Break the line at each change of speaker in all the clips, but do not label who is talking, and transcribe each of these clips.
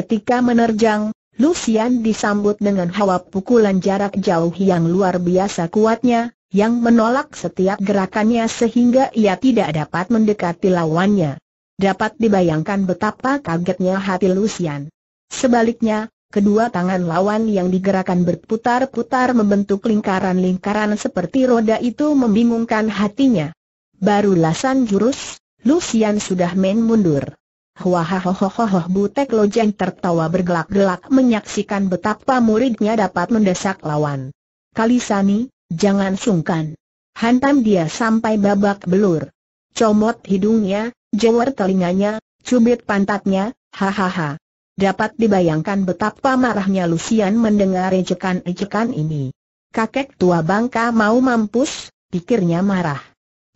Ketika menerjang, Lucian disambut dengan hawa pukulan jarak jauh yang luar biasa kuatnya, yang menolak setiap gerakannya sehingga ia tidak dapat mendekati lawannya. Dapat dibayangkan betapa kagetnya hati Lucian. Sebaliknya, kedua tangan lawan yang digerakkan berputar-putar membentuk lingkaran-lingkaran seperti roda itu membingungkan hatinya. Baru lasan jurus, Lucian sudah main mundur. Huahahohohoh Butek Lojeng tertawa bergelak-gelak menyaksikan betapa muridnya dapat mendesak lawan. Kalisani, jangan sungkan. Hantam dia sampai babak belur. Comot hidungnya, jewer telinganya, cubit pantatnya, hahaha. Dapat dibayangkan betapa marahnya Lucian mendengar ejekan-ejekan ini. Kakek tua bangka mau mampus, pikirnya marah.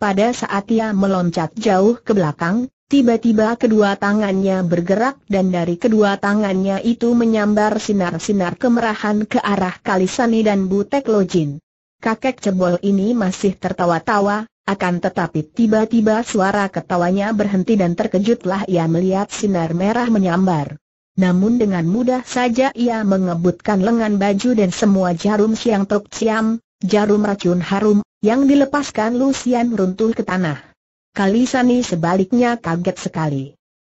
Pada saat ia meloncat jauh ke belakang, Tiba-tiba kedua tangannya bergerak dan dari kedua tangannya itu menyambar sinar-sinar kemerahan ke arah Kalisani dan Butek Lojin. Kakek cebol ini masih tertawa-tawa, akan tetapi tiba-tiba suara ketawanya berhenti dan terkejutlah ia melihat sinar merah menyambar. Namun dengan mudah saja ia mengebutkan lengan baju dan semua jarum siang tok siam, jarum racun harum, yang dilepaskan Lucian runtuh ke tanah. Kalisani sebaliknya kaget sekali.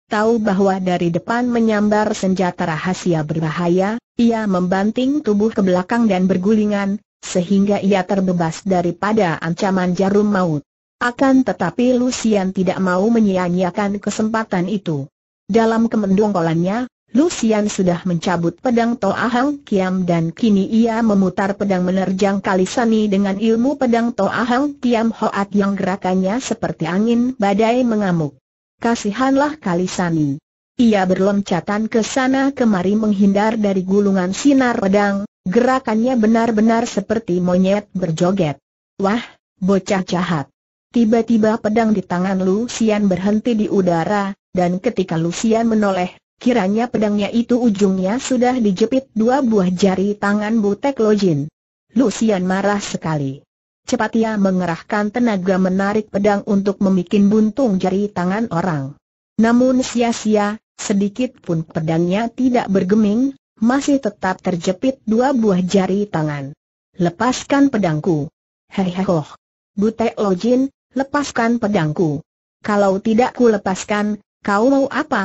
Tahu bahwa dari depan menyambar senjata rahasia berbahaya, ia membanting tubuh ke belakang dan bergulingan, sehingga ia terbebas daripada ancaman jarum maut. Akan tetapi Lucian tidak mau menyia-nyiakan kesempatan itu. Dalam kemendongkolannya, Lucian sudah mencabut pedang Toa Toahang Kiam dan kini ia memutar pedang menerjang Kalisani dengan ilmu pedang Toa Toahang Kiam Hoat yang gerakannya seperti angin badai mengamuk. Kasihanlah Kalisani. Ia berloncatan ke sana kemari menghindar dari gulungan sinar pedang, gerakannya benar-benar seperti monyet berjoget. Wah, bocah jahat. Tiba-tiba pedang di tangan Lucian berhenti di udara, dan ketika Lucian menoleh Kiranya pedangnya itu ujungnya sudah dijepit dua buah jari tangan Butek Lojin. Lucian marah sekali. Cepat ia mengerahkan tenaga menarik pedang untuk memikin buntung jari tangan orang. Namun sia-sia, sedikit pun pedangnya tidak bergeming, masih tetap terjepit dua buah jari tangan. Lepaskan pedangku. Hehehoh. Butek Lojin, lepaskan pedangku. Kalau tidak ku lepaskan, kau mau apa?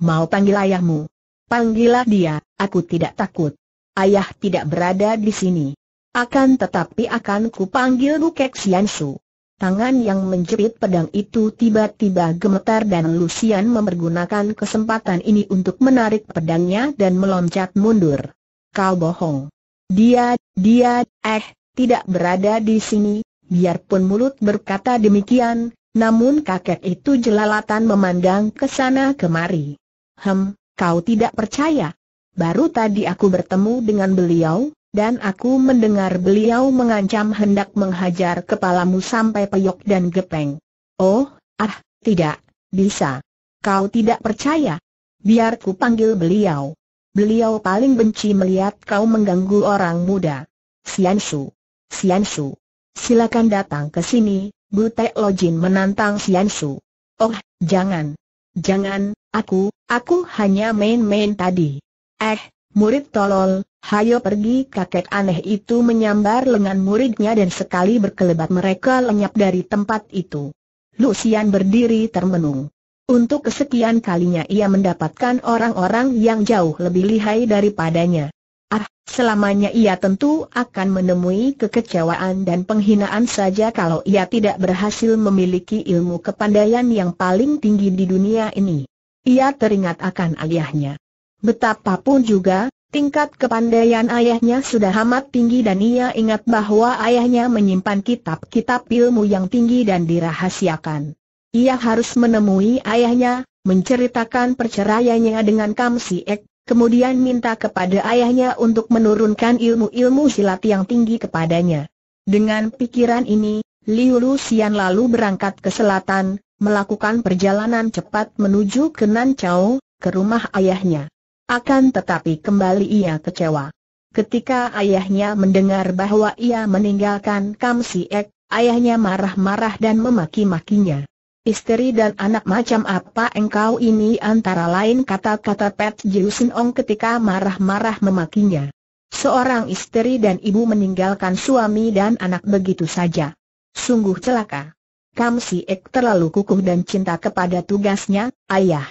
mau panggil ayahmu. Panggillah dia, aku tidak takut. Ayah tidak berada di sini. Akan tetapi akan ku panggil Bukek Siansu. Tangan yang menjerit pedang itu tiba-tiba gemetar dan Lucian memergunakan kesempatan ini untuk menarik pedangnya dan meloncat mundur. Kau bohong. Dia, dia, eh, tidak berada di sini, biarpun mulut berkata demikian, namun kakek itu jelalatan memandang ke sana kemari. Hem, kau tidak percaya? Baru tadi aku bertemu dengan beliau, dan aku mendengar beliau mengancam hendak menghajar kepalamu sampai peyok dan gepeng. Oh, ah, tidak, bisa. Kau tidak percaya? Biar ku panggil beliau. Beliau paling benci melihat kau mengganggu orang muda. Siansu. Siansu. Silakan datang ke sini, Butek Lojin menantang Siansu. Oh, jangan. Jangan, Aku, aku hanya main-main tadi. Eh, murid tolol, hayo pergi kakek aneh itu menyambar lengan muridnya dan sekali berkelebat mereka lenyap dari tempat itu. Lucian berdiri termenung. Untuk kesekian kalinya ia mendapatkan orang-orang yang jauh lebih lihai daripadanya. Ah, selamanya ia tentu akan menemui kekecewaan dan penghinaan saja kalau ia tidak berhasil memiliki ilmu kepandaian yang paling tinggi di dunia ini. Ia teringat akan ayahnya. Betapapun juga, tingkat kepandaian ayahnya sudah amat tinggi dan ia ingat bahwa ayahnya menyimpan kitab-kitab ilmu yang tinggi dan dirahasiakan. Ia harus menemui ayahnya, menceritakan perceraiannya dengan Kam Si Ek, kemudian minta kepada ayahnya untuk menurunkan ilmu-ilmu silat yang tinggi kepadanya. Dengan pikiran ini, Liu Lusian lalu berangkat ke selatan, melakukan perjalanan cepat menuju ke Nancao, ke rumah ayahnya. Akan tetapi kembali ia kecewa. Ketika ayahnya mendengar bahwa ia meninggalkan Kam Si Ek, ayahnya marah-marah dan memaki-makinya. Istri dan anak macam apa engkau ini antara lain kata-kata Pat Jiusin Ong ketika marah-marah memakinya. Seorang istri dan ibu meninggalkan suami dan anak begitu saja. Sungguh celaka. Kam Si Ek terlalu kukuh dan cinta kepada tugasnya, ayah.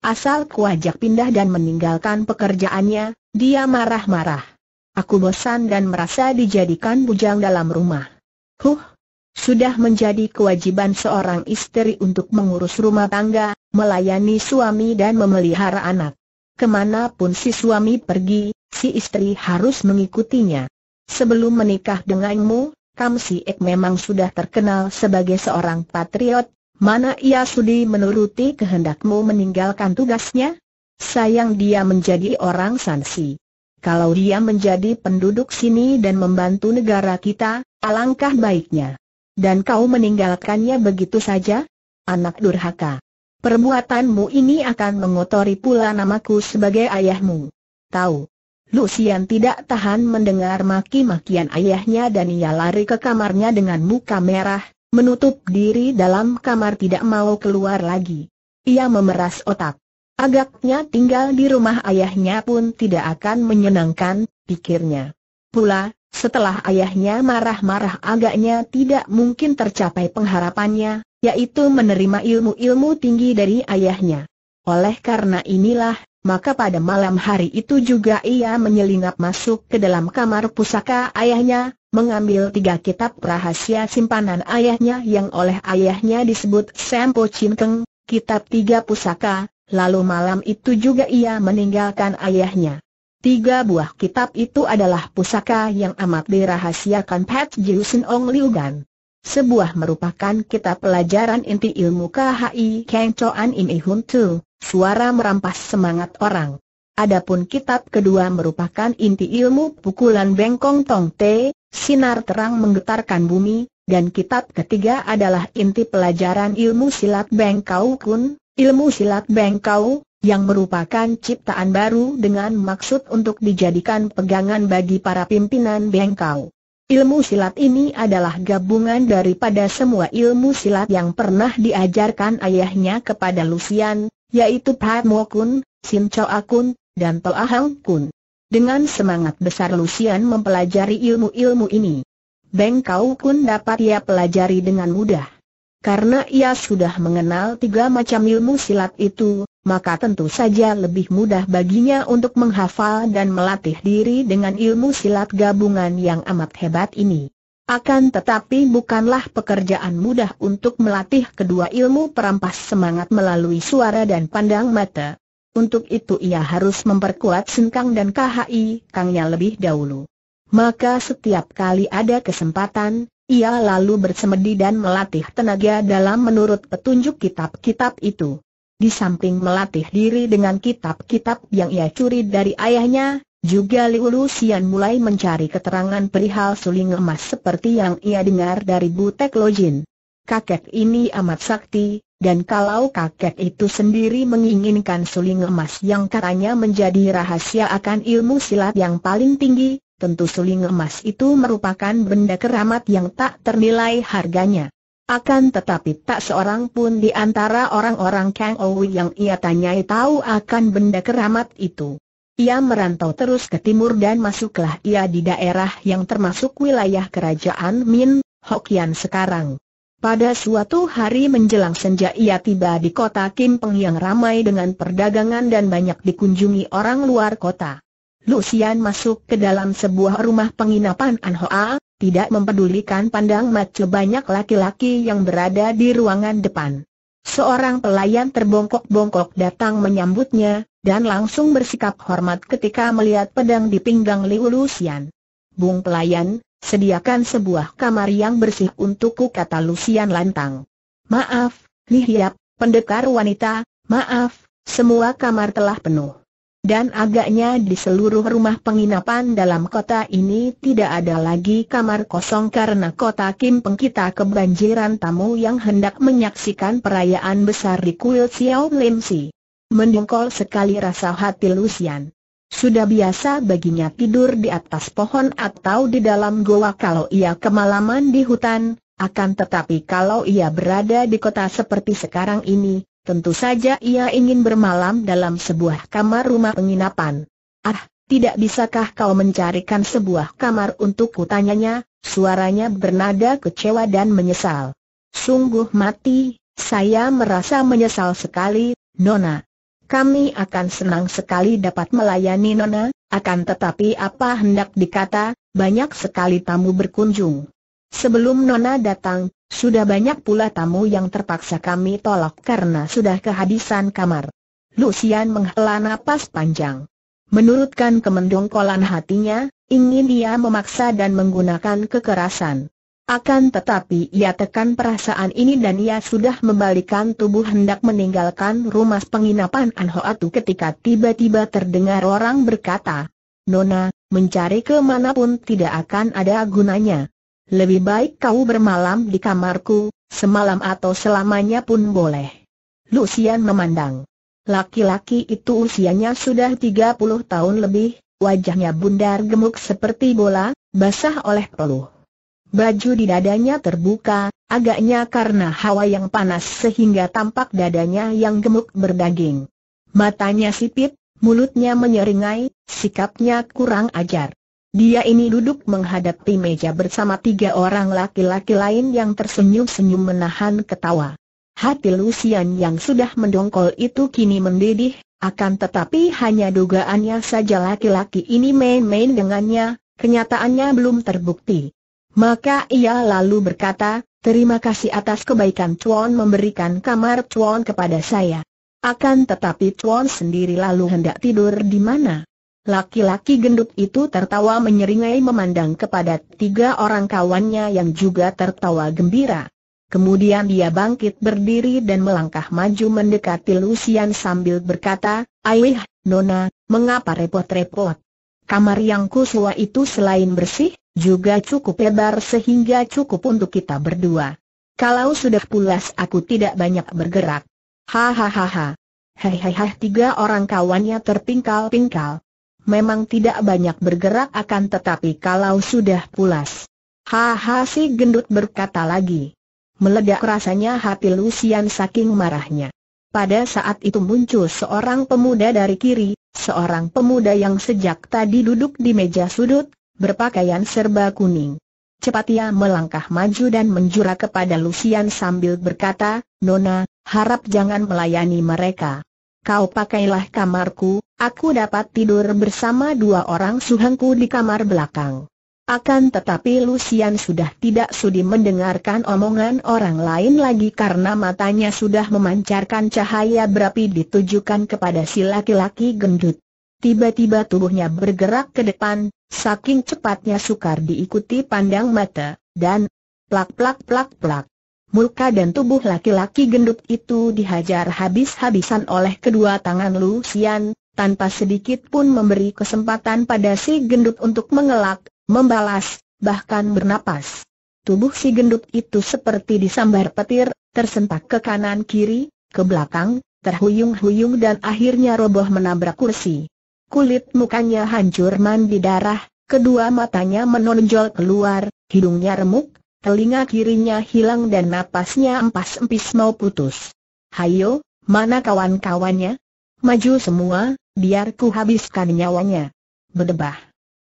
Asal ajak pindah dan meninggalkan pekerjaannya, dia marah-marah. Aku bosan dan merasa dijadikan bujang dalam rumah. Huh, sudah menjadi kewajiban seorang istri untuk mengurus rumah tangga, melayani suami dan memelihara anak. Kemana pun si suami pergi, si istri harus mengikutinya. Sebelum menikah denganmu, Kam Si Ek memang sudah terkenal sebagai seorang patriot, mana ia sudi menuruti kehendakmu meninggalkan tugasnya? Sayang dia menjadi orang sansi. Kalau dia menjadi penduduk sini dan membantu negara kita, alangkah baiknya. Dan kau meninggalkannya begitu saja? Anak durhaka. Perbuatanmu ini akan mengotori pula namaku sebagai ayahmu. Tahu, Lucian tidak tahan mendengar maki-makian ayahnya dan ia lari ke kamarnya dengan muka merah, menutup diri dalam kamar tidak mau keluar lagi. Ia memeras otak. Agaknya tinggal di rumah ayahnya pun tidak akan menyenangkan, pikirnya. Pula, setelah ayahnya marah-marah agaknya tidak mungkin tercapai pengharapannya, yaitu menerima ilmu-ilmu tinggi dari ayahnya. Oleh karena inilah, maka pada malam hari itu juga ia menyelinap masuk ke dalam kamar pusaka ayahnya, mengambil tiga kitab rahasia simpanan ayahnya yang oleh ayahnya disebut Sempo Keng, kitab tiga pusaka, lalu malam itu juga ia meninggalkan ayahnya. Tiga buah kitab itu adalah pusaka yang amat dirahasiakan Pat Jiusen Ong Liugan. Sebuah merupakan kitab pelajaran inti ilmu KHI Kang Choan Im Ehun Tu. Suara merampas semangat orang. Adapun kitab kedua merupakan inti ilmu pukulan bengkong tong te, sinar terang menggetarkan bumi, dan kitab ketiga adalah inti pelajaran ilmu silat bengkau kun, ilmu silat bengkau, yang merupakan ciptaan baru dengan maksud untuk dijadikan pegangan bagi para pimpinan bengkau. Ilmu silat ini adalah gabungan daripada semua ilmu silat yang pernah diajarkan ayahnya kepada Lucian, yaitu Pat Mo Kun, Sim Choa Kun, dan Toa Hang Kun. Dengan semangat besar Lucian mempelajari ilmu-ilmu ini. Beng Kau Kun dapat ia pelajari dengan mudah. Karena ia sudah mengenal tiga macam ilmu silat itu, maka tentu saja lebih mudah baginya untuk menghafal dan melatih diri dengan ilmu silat gabungan yang amat hebat ini. Akan tetapi bukanlah pekerjaan mudah untuk melatih kedua ilmu perampas semangat melalui suara dan pandang mata. Untuk itu ia harus memperkuat sengkang dan KHI Kangnya lebih dahulu. Maka setiap kali ada kesempatan, ia lalu bersemedi dan melatih tenaga dalam menurut petunjuk kitab-kitab itu. Di samping melatih diri dengan kitab-kitab yang ia curi dari ayahnya, juga Liu mulai mencari keterangan perihal suling emas seperti yang ia dengar dari Butek Lojin. Kakek ini amat sakti, dan kalau kakek itu sendiri menginginkan suling emas yang katanya menjadi rahasia akan ilmu silat yang paling tinggi, tentu suling emas itu merupakan benda keramat yang tak ternilai harganya. Akan tetapi tak seorang pun di antara orang-orang Kang Owi yang ia tanyai tahu akan benda keramat itu. Ia merantau terus ke timur dan masuklah ia di daerah yang termasuk wilayah kerajaan Min, Hokian sekarang. Pada suatu hari menjelang senja ia tiba di kota Kimpeng yang ramai dengan perdagangan dan banyak dikunjungi orang luar kota. Lucian masuk ke dalam sebuah rumah penginapan Anhoa, tidak mempedulikan pandang mata banyak laki-laki yang berada di ruangan depan. Seorang pelayan terbongkok-bongkok datang menyambutnya, dan langsung bersikap hormat ketika melihat pedang di pinggang Liu Lucian. Bung pelayan, sediakan sebuah kamar yang bersih untukku kata Lucian lantang. Maaf, lihat, pendekar wanita, maaf, semua kamar telah penuh dan agaknya di seluruh rumah penginapan dalam kota ini tidak ada lagi kamar kosong karena kota Kim pengkita kebanjiran tamu yang hendak menyaksikan perayaan besar di kuil Xiao Lim Si. Mendengkol sekali rasa hati Lucian. Sudah biasa baginya tidur di atas pohon atau di dalam goa kalau ia kemalaman di hutan, akan tetapi kalau ia berada di kota seperti sekarang ini, Tentu saja ia ingin bermalam dalam sebuah kamar rumah penginapan. Ah, tidak bisakah kau mencarikan sebuah kamar untuk kutanya?nya suaranya bernada kecewa dan menyesal. Sungguh mati, saya merasa menyesal sekali, Nona. Kami akan senang sekali dapat melayani Nona, akan tetapi apa hendak dikata, banyak sekali tamu berkunjung. Sebelum Nona datang, sudah banyak pula tamu yang terpaksa kami tolak karena sudah kehabisan kamar. Lucian menghela napas panjang. Menurutkan kemendongkolan hatinya, ingin ia memaksa dan menggunakan kekerasan. Akan tetapi ia tekan perasaan ini dan ia sudah membalikan tubuh hendak meninggalkan rumah penginapan Anhoatu ketika tiba-tiba terdengar orang berkata, Nona, mencari kemanapun tidak akan ada gunanya. Lebih baik kau bermalam di kamarku, semalam atau selamanya pun boleh. Lucian memandang. Laki-laki itu usianya sudah 30 tahun lebih, wajahnya bundar gemuk seperti bola, basah oleh peluh. Baju di dadanya terbuka, agaknya karena hawa yang panas sehingga tampak dadanya yang gemuk berdaging. Matanya sipit, mulutnya menyeringai, sikapnya kurang ajar. Dia ini duduk menghadapi meja bersama tiga orang laki-laki lain yang tersenyum-senyum menahan ketawa. Hati Lucian yang sudah mendongkol itu kini mendidih, akan tetapi hanya dugaannya saja laki-laki ini main-main dengannya, kenyataannya belum terbukti. Maka ia lalu berkata, terima kasih atas kebaikan Chuan memberikan kamar Chuan kepada saya. Akan tetapi Chuan sendiri lalu hendak tidur di mana? Laki-laki gendut itu tertawa menyeringai memandang kepada tiga orang kawannya yang juga tertawa gembira. Kemudian dia bangkit berdiri dan melangkah maju mendekati Lucian sambil berkata, Aih, Nona, mengapa repot-repot? Kamar yang kusua itu selain bersih, juga cukup lebar sehingga cukup untuk kita berdua. Kalau sudah pulas aku tidak banyak bergerak. Hahaha. Hehehe tiga orang kawannya terpingkal-pingkal memang tidak banyak bergerak akan tetapi kalau sudah pulas. Haha si gendut berkata lagi. Meledak rasanya hati Lucian saking marahnya. Pada saat itu muncul seorang pemuda dari kiri, seorang pemuda yang sejak tadi duduk di meja sudut, berpakaian serba kuning. Cepat ia melangkah maju dan menjura kepada Lucian sambil berkata, Nona, harap jangan melayani mereka kau pakailah kamarku, aku dapat tidur bersama dua orang suhanku di kamar belakang. Akan tetapi Lucian sudah tidak sudi mendengarkan omongan orang lain lagi karena matanya sudah memancarkan cahaya berapi ditujukan kepada si laki-laki gendut. Tiba-tiba tubuhnya bergerak ke depan, saking cepatnya sukar diikuti pandang mata, dan plak plak plak plak. Muka dan tubuh laki-laki gendut itu dihajar habis-habisan oleh kedua tangan Lucian, tanpa sedikit pun memberi kesempatan pada si gendut untuk mengelak, membalas, bahkan bernapas. Tubuh si gendut itu seperti disambar petir, tersentak ke kanan kiri, ke belakang, terhuyung-huyung dan akhirnya roboh menabrak kursi. Kulit mukanya hancur mandi darah, kedua matanya menonjol keluar, hidungnya remuk, telinga kirinya hilang dan napasnya empas-empis mau putus. Hayo, mana kawan-kawannya? Maju semua, biar ku habiskan nyawanya. Berdebah.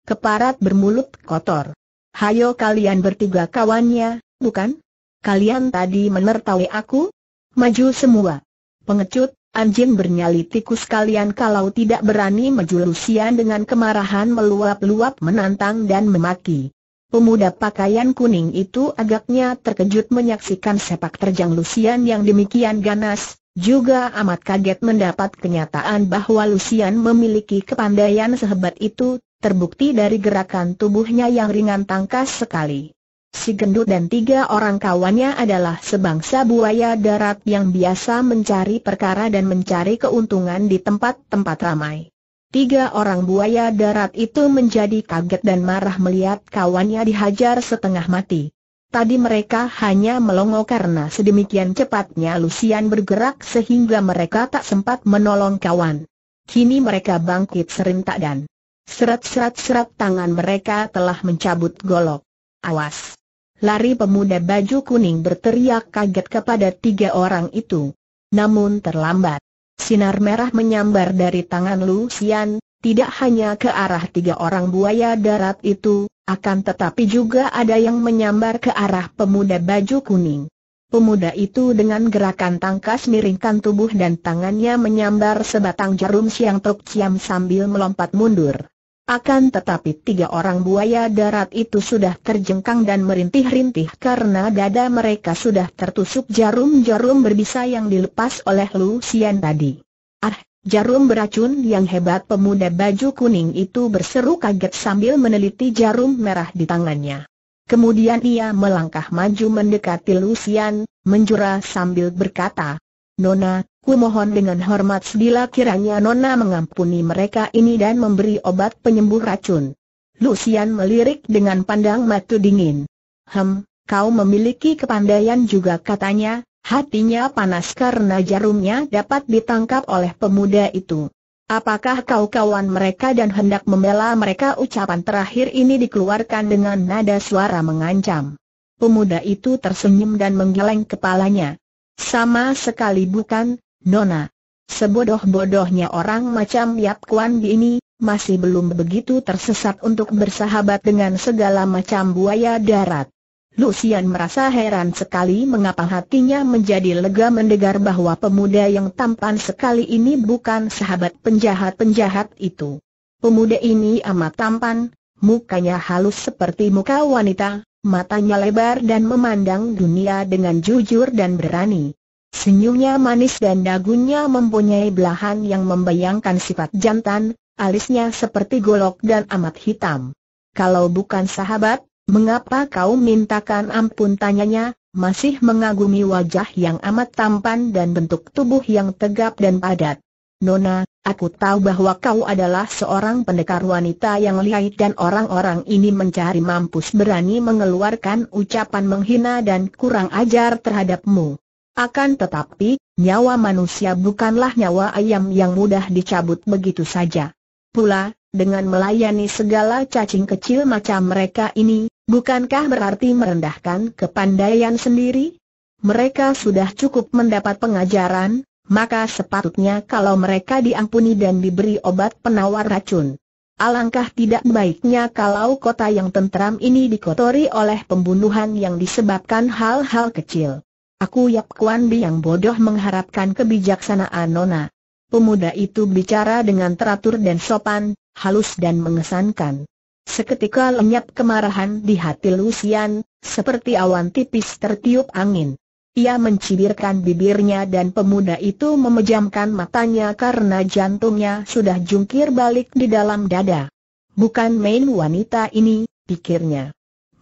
Keparat bermulut kotor. Hayo kalian bertiga kawannya, bukan? Kalian tadi menertawai aku? Maju semua. Pengecut, anjing bernyali tikus kalian kalau tidak berani maju lusian dengan kemarahan meluap-luap menantang dan memaki. Pemuda pakaian kuning itu agaknya terkejut menyaksikan sepak terjang Lucian yang demikian ganas, juga amat kaget mendapat kenyataan bahwa Lucian memiliki kepandaian sehebat itu, terbukti dari gerakan tubuhnya yang ringan tangkas sekali. Si gendut dan tiga orang kawannya adalah sebangsa buaya darat yang biasa mencari perkara dan mencari keuntungan di tempat-tempat ramai. Tiga orang buaya darat itu menjadi kaget dan marah melihat kawannya dihajar setengah mati. Tadi mereka hanya melongo karena sedemikian cepatnya Lucian bergerak sehingga mereka tak sempat menolong kawan. Kini mereka bangkit serentak dan serat-serat seret tangan mereka telah mencabut golok. Awas! Lari pemuda baju kuning berteriak kaget kepada tiga orang itu. Namun terlambat. Sinar merah menyambar dari tangan Lucian, tidak hanya ke arah tiga orang buaya darat itu, akan tetapi juga ada yang menyambar ke arah pemuda baju kuning. Pemuda itu dengan gerakan tangkas miringkan tubuh dan tangannya menyambar sebatang jarum siang tok siam sambil melompat mundur. Akan tetapi tiga orang buaya darat itu sudah terjengkang dan merintih-rintih karena dada mereka sudah tertusuk jarum-jarum berbisa yang dilepas oleh Lucian tadi. Ah, jarum beracun yang hebat pemuda baju kuning itu berseru kaget sambil meneliti jarum merah di tangannya. Kemudian ia melangkah maju mendekati Lucian, menjura sambil berkata, Nona, Kumohon dengan hormat sedila kiranya Nona mengampuni mereka ini dan memberi obat penyembuh racun. Lucian melirik dengan pandang mata dingin. Hem, kau memiliki kepandaian juga katanya, hatinya panas karena jarumnya dapat ditangkap oleh pemuda itu. Apakah kau kawan mereka dan hendak membela mereka ucapan terakhir ini dikeluarkan dengan nada suara mengancam. Pemuda itu tersenyum dan menggeleng kepalanya. Sama sekali bukan, Nona, sebodoh-bodohnya orang macam Yap Kuan Bi ini, masih belum begitu tersesat untuk bersahabat dengan segala macam buaya darat. Lucian merasa heran sekali mengapa hatinya menjadi lega mendengar bahwa pemuda yang tampan sekali ini bukan sahabat penjahat-penjahat itu. Pemuda ini amat tampan, mukanya halus seperti muka wanita, matanya lebar dan memandang dunia dengan jujur dan berani. Senyumnya manis dan dagunya mempunyai belahan yang membayangkan sifat jantan, alisnya seperti golok dan amat hitam. Kalau bukan sahabat, mengapa kau mintakan ampun tanyanya, masih mengagumi wajah yang amat tampan dan bentuk tubuh yang tegap dan padat. Nona, aku tahu bahwa kau adalah seorang pendekar wanita yang lihai dan orang-orang ini mencari mampus berani mengeluarkan ucapan menghina dan kurang ajar terhadapmu. Akan tetapi, nyawa manusia bukanlah nyawa ayam yang mudah dicabut begitu saja. Pula, dengan melayani segala cacing kecil macam mereka ini, bukankah berarti merendahkan kepandaian sendiri? Mereka sudah cukup mendapat pengajaran, maka sepatutnya kalau mereka diampuni dan diberi obat penawar racun. Alangkah tidak baiknya kalau kota yang tentram ini dikotori oleh pembunuhan yang disebabkan hal-hal kecil. Aku Yap Kuan Bi yang bodoh mengharapkan kebijaksanaan Nona. Pemuda itu bicara dengan teratur dan sopan, halus dan mengesankan. Seketika lenyap kemarahan di hati Lucian, seperti awan tipis tertiup angin. Ia mencibirkan bibirnya dan pemuda itu memejamkan matanya karena jantungnya sudah jungkir balik di dalam dada. Bukan main wanita ini, pikirnya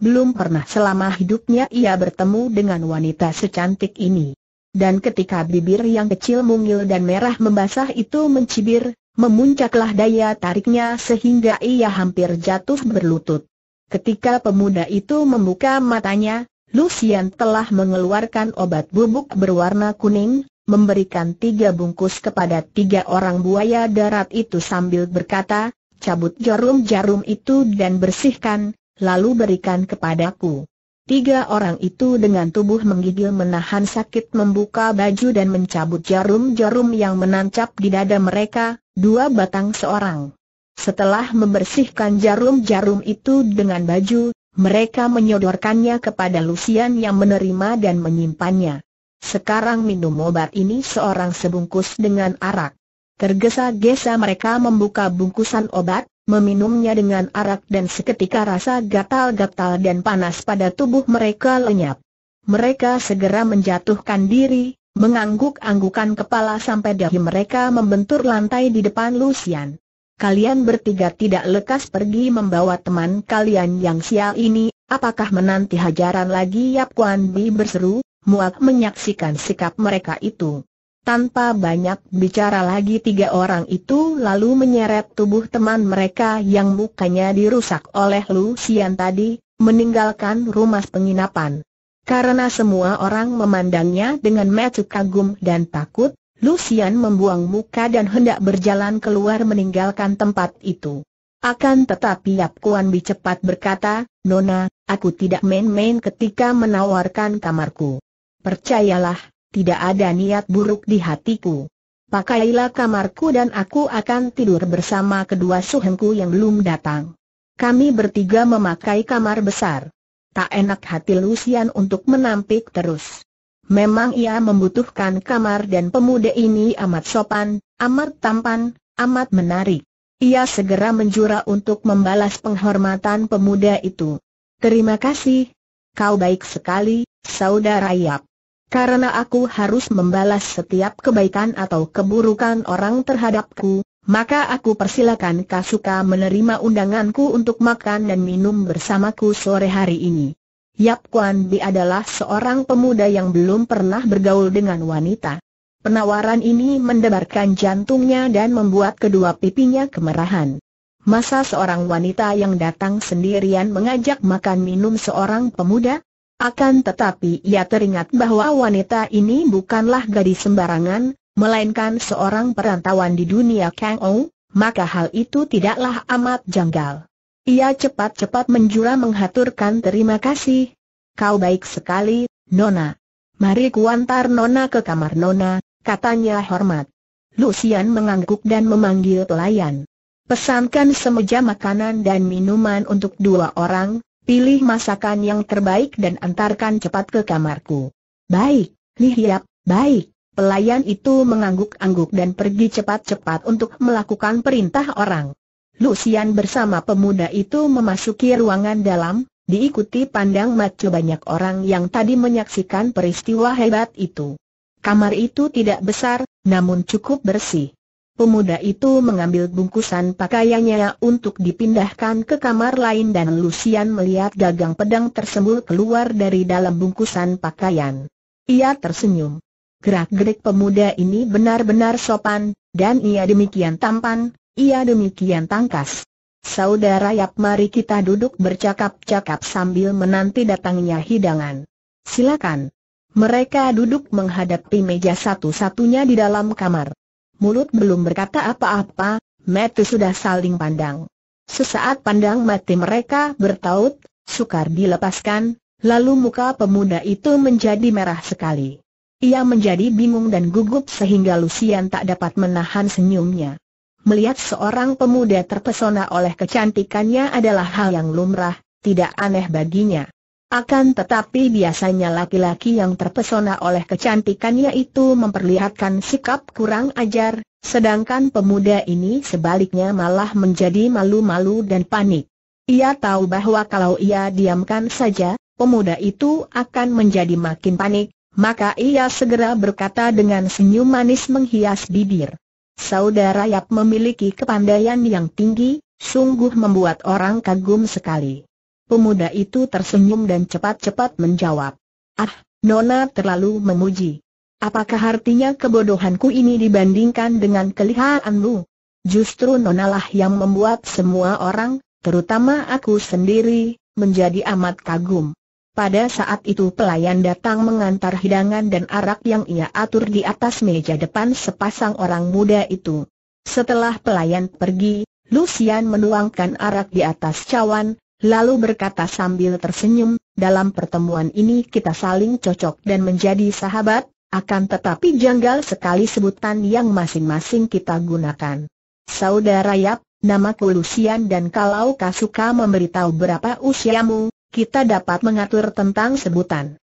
belum pernah selama hidupnya ia bertemu dengan wanita secantik ini. Dan ketika bibir yang kecil mungil dan merah membasah itu mencibir, memuncaklah daya tariknya sehingga ia hampir jatuh berlutut. Ketika pemuda itu membuka matanya, Lucian telah mengeluarkan obat bubuk berwarna kuning, memberikan tiga bungkus kepada tiga orang buaya darat itu sambil berkata, cabut jarum-jarum itu dan bersihkan, lalu berikan kepadaku. Tiga orang itu dengan tubuh menggigil menahan sakit membuka baju dan mencabut jarum-jarum yang menancap di dada mereka, dua batang seorang. Setelah membersihkan jarum-jarum itu dengan baju, mereka menyodorkannya kepada Lucian yang menerima dan menyimpannya. Sekarang minum obat ini seorang sebungkus dengan arak. Tergesa-gesa mereka membuka bungkusan obat, meminumnya dengan arak dan seketika rasa gatal-gatal dan panas pada tubuh mereka lenyap. Mereka segera menjatuhkan diri, mengangguk-anggukan kepala sampai dahi mereka membentur lantai di depan Lucian. Kalian bertiga tidak lekas pergi membawa teman kalian yang sial ini, apakah menanti hajaran lagi Yap Kuan Bi berseru, muak menyaksikan sikap mereka itu. Tanpa banyak bicara lagi tiga orang itu lalu menyeret tubuh teman mereka yang mukanya dirusak oleh Lucian tadi, meninggalkan rumah penginapan. Karena semua orang memandangnya dengan mata kagum dan takut, Lucian membuang muka dan hendak berjalan keluar meninggalkan tempat itu. Akan tetapi Yap Kuan Bi cepat berkata, Nona, aku tidak main-main ketika menawarkan kamarku. Percayalah, tidak ada niat buruk di hatiku. Pakailah kamarku dan aku akan tidur bersama kedua suhengku yang belum datang. Kami bertiga memakai kamar besar. Tak enak hati Lucian untuk menampik terus. Memang ia membutuhkan kamar dan pemuda ini amat sopan, amat tampan, amat menarik. Ia segera menjura untuk membalas penghormatan pemuda itu. Terima kasih. Kau baik sekali, saudara Yap. Karena aku harus membalas setiap kebaikan atau keburukan orang terhadapku, maka aku persilakan Kasuka menerima undanganku untuk makan dan minum bersamaku sore hari ini. Yap Kuan Bi adalah seorang pemuda yang belum pernah bergaul dengan wanita. Penawaran ini mendebarkan jantungnya dan membuat kedua pipinya kemerahan. Masa seorang wanita yang datang sendirian mengajak makan minum seorang pemuda? Akan tetapi ia teringat bahwa wanita ini bukanlah gadis sembarangan, melainkan seorang perantauan di dunia Kang Ou, maka hal itu tidaklah amat janggal. Ia cepat-cepat menjura menghaturkan terima kasih. Kau baik sekali, Nona. Mari kuantar Nona ke kamar Nona, katanya hormat. Lucian mengangguk dan memanggil pelayan. Pesankan semeja makanan dan minuman untuk dua orang, pilih masakan yang terbaik dan antarkan cepat ke kamarku. Baik, Lihiap, baik. Pelayan itu mengangguk-angguk dan pergi cepat-cepat untuk melakukan perintah orang. Lucian bersama pemuda itu memasuki ruangan dalam, diikuti pandang mata banyak orang yang tadi menyaksikan peristiwa hebat itu. Kamar itu tidak besar, namun cukup bersih. Pemuda itu mengambil bungkusan pakaiannya untuk dipindahkan ke kamar lain dan Lucian melihat gagang pedang tersembul keluar dari dalam bungkusan pakaian. Ia tersenyum. Gerak-gerik pemuda ini benar-benar sopan, dan ia demikian tampan, ia demikian tangkas. Saudara Yap mari kita duduk bercakap-cakap sambil menanti datangnya hidangan. Silakan. Mereka duduk menghadapi meja satu-satunya di dalam kamar. Mulut belum berkata apa-apa, mata sudah saling pandang. Sesaat pandang mati mereka bertaut, sukar dilepaskan, lalu muka pemuda itu menjadi merah sekali. Ia menjadi bingung dan gugup sehingga Lucian tak dapat menahan senyumnya. Melihat seorang pemuda terpesona oleh kecantikannya adalah hal yang lumrah, tidak aneh baginya. Akan tetapi biasanya laki-laki yang terpesona oleh kecantikannya itu memperlihatkan sikap kurang ajar, sedangkan pemuda ini sebaliknya malah menjadi malu-malu dan panik. Ia tahu bahwa kalau ia diamkan saja, pemuda itu akan menjadi makin panik, maka ia segera berkata dengan senyum manis menghias bibir. Saudara Yap memiliki kepandaian yang tinggi, sungguh membuat orang kagum sekali. Pemuda itu tersenyum dan cepat-cepat menjawab. Ah, Nona terlalu memuji. Apakah artinya kebodohanku ini dibandingkan dengan kelihatanmu? Justru Nona lah yang membuat semua orang, terutama aku sendiri, menjadi amat kagum. Pada saat itu pelayan datang mengantar hidangan dan arak yang ia atur di atas meja depan sepasang orang muda itu. Setelah pelayan pergi, Lucian menuangkan arak di atas cawan, lalu berkata sambil tersenyum, dalam pertemuan ini kita saling cocok dan menjadi sahabat, akan tetapi janggal sekali sebutan yang masing-masing kita gunakan. Saudara Yap, namaku Lucian dan kalau kau suka memberitahu berapa usiamu, kita dapat mengatur tentang sebutan.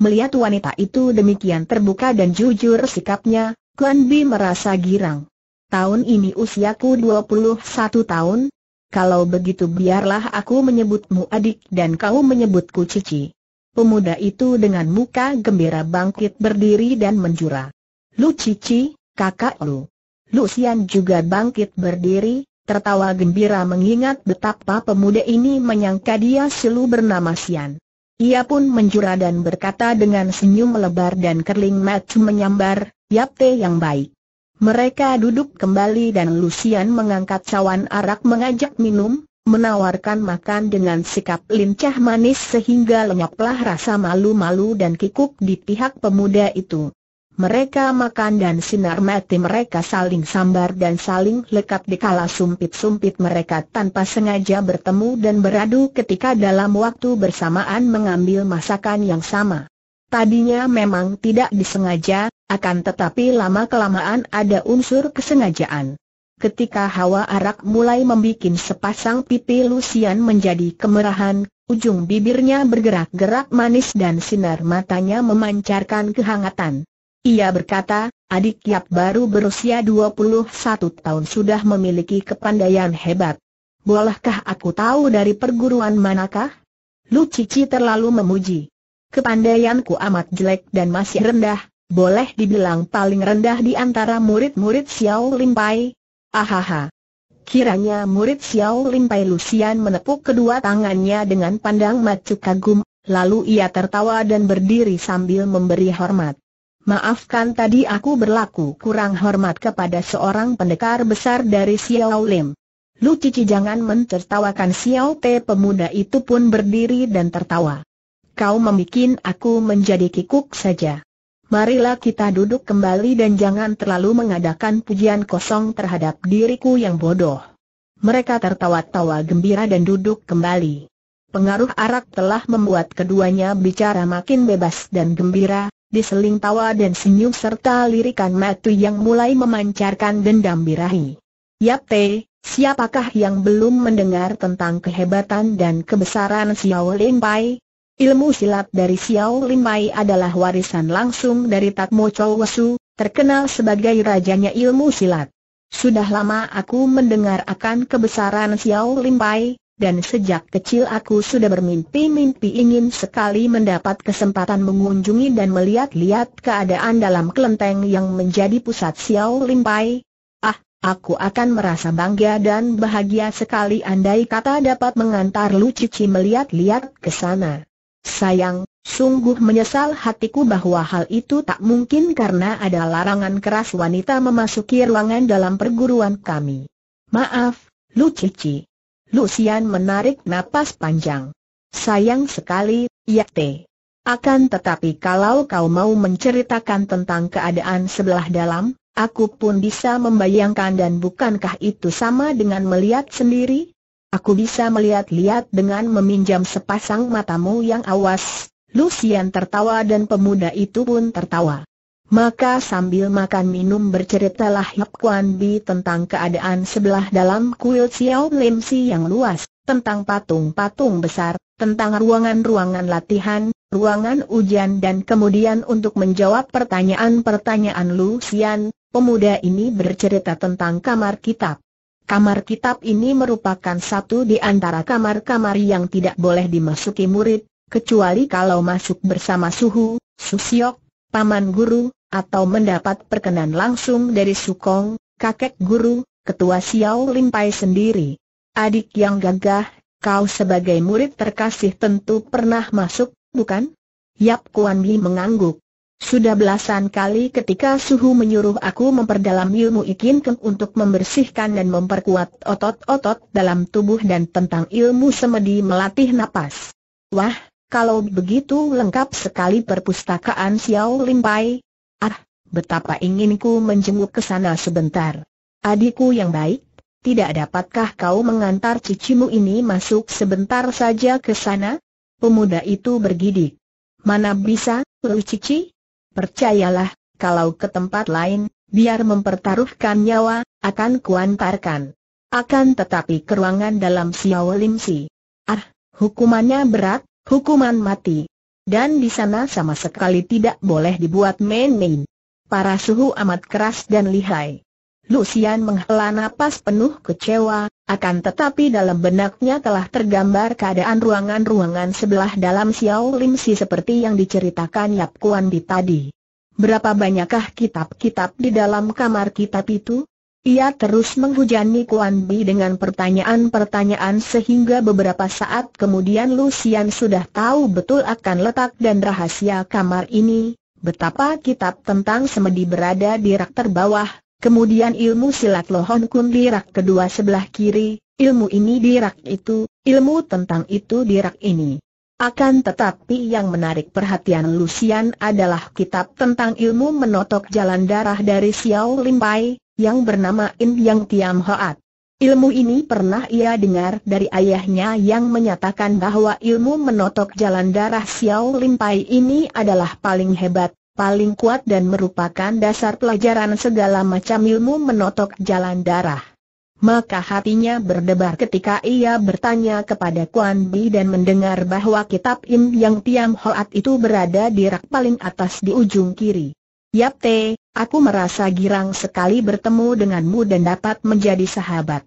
Melihat wanita itu demikian terbuka dan jujur sikapnya, Kuan Bi merasa girang. Tahun ini usiaku 21 tahun, kalau begitu biarlah aku menyebutmu adik dan kau menyebutku cici. Pemuda itu dengan muka gembira bangkit berdiri dan menjura. Lu cici, kakak lu. Lu Sian juga bangkit berdiri, tertawa gembira mengingat betapa pemuda ini menyangka dia selu bernama Sian. Ia pun menjura dan berkata dengan senyum lebar dan kerling mata menyambar, Yapte yang baik. Mereka duduk kembali dan Lucian mengangkat cawan arak mengajak minum, menawarkan makan dengan sikap lincah manis sehingga lenyaplah rasa malu-malu dan kikuk di pihak pemuda itu. Mereka makan dan sinar mati mereka saling sambar dan saling lekat di kala sumpit-sumpit mereka tanpa sengaja bertemu dan beradu ketika dalam waktu bersamaan mengambil masakan yang sama. Tadinya memang tidak disengaja, akan tetapi lama-kelamaan ada unsur kesengajaan. Ketika hawa arak mulai membuat sepasang pipi Lucian menjadi kemerahan, ujung bibirnya bergerak-gerak manis dan sinar matanya memancarkan kehangatan. Ia berkata, adik Yap baru berusia 21 tahun sudah memiliki kepandaian hebat. Bolehkah aku tahu dari perguruan manakah? Lu Cici terlalu memuji. Kepandaianku amat jelek dan masih rendah, boleh dibilang paling rendah di antara murid-murid Xiao Limpai. Ahaha. Kiranya murid Xiao Limpai Lucian menepuk kedua tangannya dengan pandang macu kagum, lalu ia tertawa dan berdiri sambil memberi hormat. Maafkan tadi aku berlaku kurang hormat kepada seorang pendekar besar dari Xiao Lim. Lu Cici jangan mentertawakan Xiao Te pemuda itu pun berdiri dan tertawa kau membuat aku menjadi kikuk saja. Marilah kita duduk kembali dan jangan terlalu mengadakan pujian kosong terhadap diriku yang bodoh. Mereka tertawa-tawa gembira dan duduk kembali. Pengaruh arak telah membuat keduanya bicara makin bebas dan gembira, diseling tawa dan senyum serta lirikan matu yang mulai memancarkan dendam birahi. Yap te, siapakah yang belum mendengar tentang kehebatan dan kebesaran Xiao Ling Pai, Ilmu silat dari Xiao Limai adalah warisan langsung dari Mo Chow Wesu, terkenal sebagai rajanya ilmu silat. Sudah lama aku mendengar akan kebesaran Xiao Limai, dan sejak kecil aku sudah bermimpi-mimpi ingin sekali mendapat kesempatan mengunjungi dan melihat-lihat keadaan dalam kelenteng yang menjadi pusat Xiao Limai. Ah, Aku akan merasa bangga dan bahagia sekali andai kata dapat mengantar Lu Cici melihat-lihat ke sana. Sayang, sungguh menyesal hatiku bahwa hal itu tak mungkin karena ada larangan keras wanita memasuki ruangan dalam perguruan kami. Maaf, Lu Cici. Lucian menarik napas panjang. Sayang sekali, Yakte. Akan tetapi kalau kau mau menceritakan tentang keadaan sebelah dalam, aku pun bisa membayangkan dan bukankah itu sama dengan melihat sendiri? Aku bisa melihat-lihat dengan meminjam sepasang matamu yang awas. Lucian tertawa dan pemuda itu pun tertawa. Maka sambil makan minum berceritalah Yap Kuan Bi tentang keadaan sebelah dalam kuil Xiao Lim Si yang luas, tentang patung-patung besar, tentang ruangan-ruangan latihan, ruangan ujian dan kemudian untuk menjawab pertanyaan-pertanyaan Lucian, pemuda ini bercerita tentang kamar kitab. Kamar kitab ini merupakan satu di antara kamar-kamar yang tidak boleh dimasuki murid, kecuali kalau masuk bersama suhu, susiok, paman guru, atau mendapat perkenan langsung dari sukong, kakek guru, ketua Xiao Limpai sendiri. Adik yang gagah, kau sebagai murid terkasih tentu pernah masuk, bukan? Yap Kuan Li mengangguk. Sudah belasan kali ketika Suhu menyuruh aku memperdalam ilmu ikin untuk membersihkan dan memperkuat otot-otot dalam tubuh dan tentang ilmu semedi melatih napas. Wah, kalau begitu lengkap sekali perpustakaan Xiao Limpai. Ah, betapa inginku menjenguk ke sana sebentar. Adikku yang baik, tidak dapatkah kau mengantar cicimu ini masuk sebentar saja ke sana? Pemuda itu bergidik. Mana bisa, Lu Cici? Percayalah, kalau ke tempat lain, biar mempertaruhkan nyawa, akan kuantarkan. Akan tetapi ke ruangan dalam Xiao Lim Si. Ah, hukumannya berat, hukuman mati. Dan di sana sama sekali tidak boleh dibuat main-main. Para suhu amat keras dan lihai. Lucian menghela napas penuh kecewa, akan tetapi dalam benaknya telah tergambar keadaan ruangan-ruangan sebelah dalam Xiao Lim Si seperti yang diceritakan Yap Kuan Bi tadi. Berapa banyakkah kitab-kitab di dalam kamar kitab itu? Ia terus menghujani Kuan Bi dengan pertanyaan-pertanyaan sehingga beberapa saat kemudian Lucian sudah tahu betul akan letak dan rahasia kamar ini, betapa kitab tentang semedi berada di rak terbawah, Kemudian ilmu silat Lohon Kun di rak kedua sebelah kiri, ilmu ini di rak itu, ilmu tentang itu di rak ini. Akan tetapi yang menarik perhatian Lucian adalah kitab tentang ilmu menotok jalan darah dari Xiao Limpai, yang bernama In Yang Tiam Hoat. Ilmu ini pernah ia dengar dari ayahnya yang menyatakan bahwa ilmu menotok jalan darah Xiao Limpai ini adalah paling hebat, paling kuat dan merupakan dasar pelajaran segala macam ilmu menotok jalan darah. Maka hatinya berdebar ketika ia bertanya kepada Kuan Bi dan mendengar bahwa kitab Im Yang Tiam Hoat itu berada di rak paling atas di ujung kiri. Yap Te, aku merasa girang sekali bertemu denganmu dan dapat menjadi sahabat.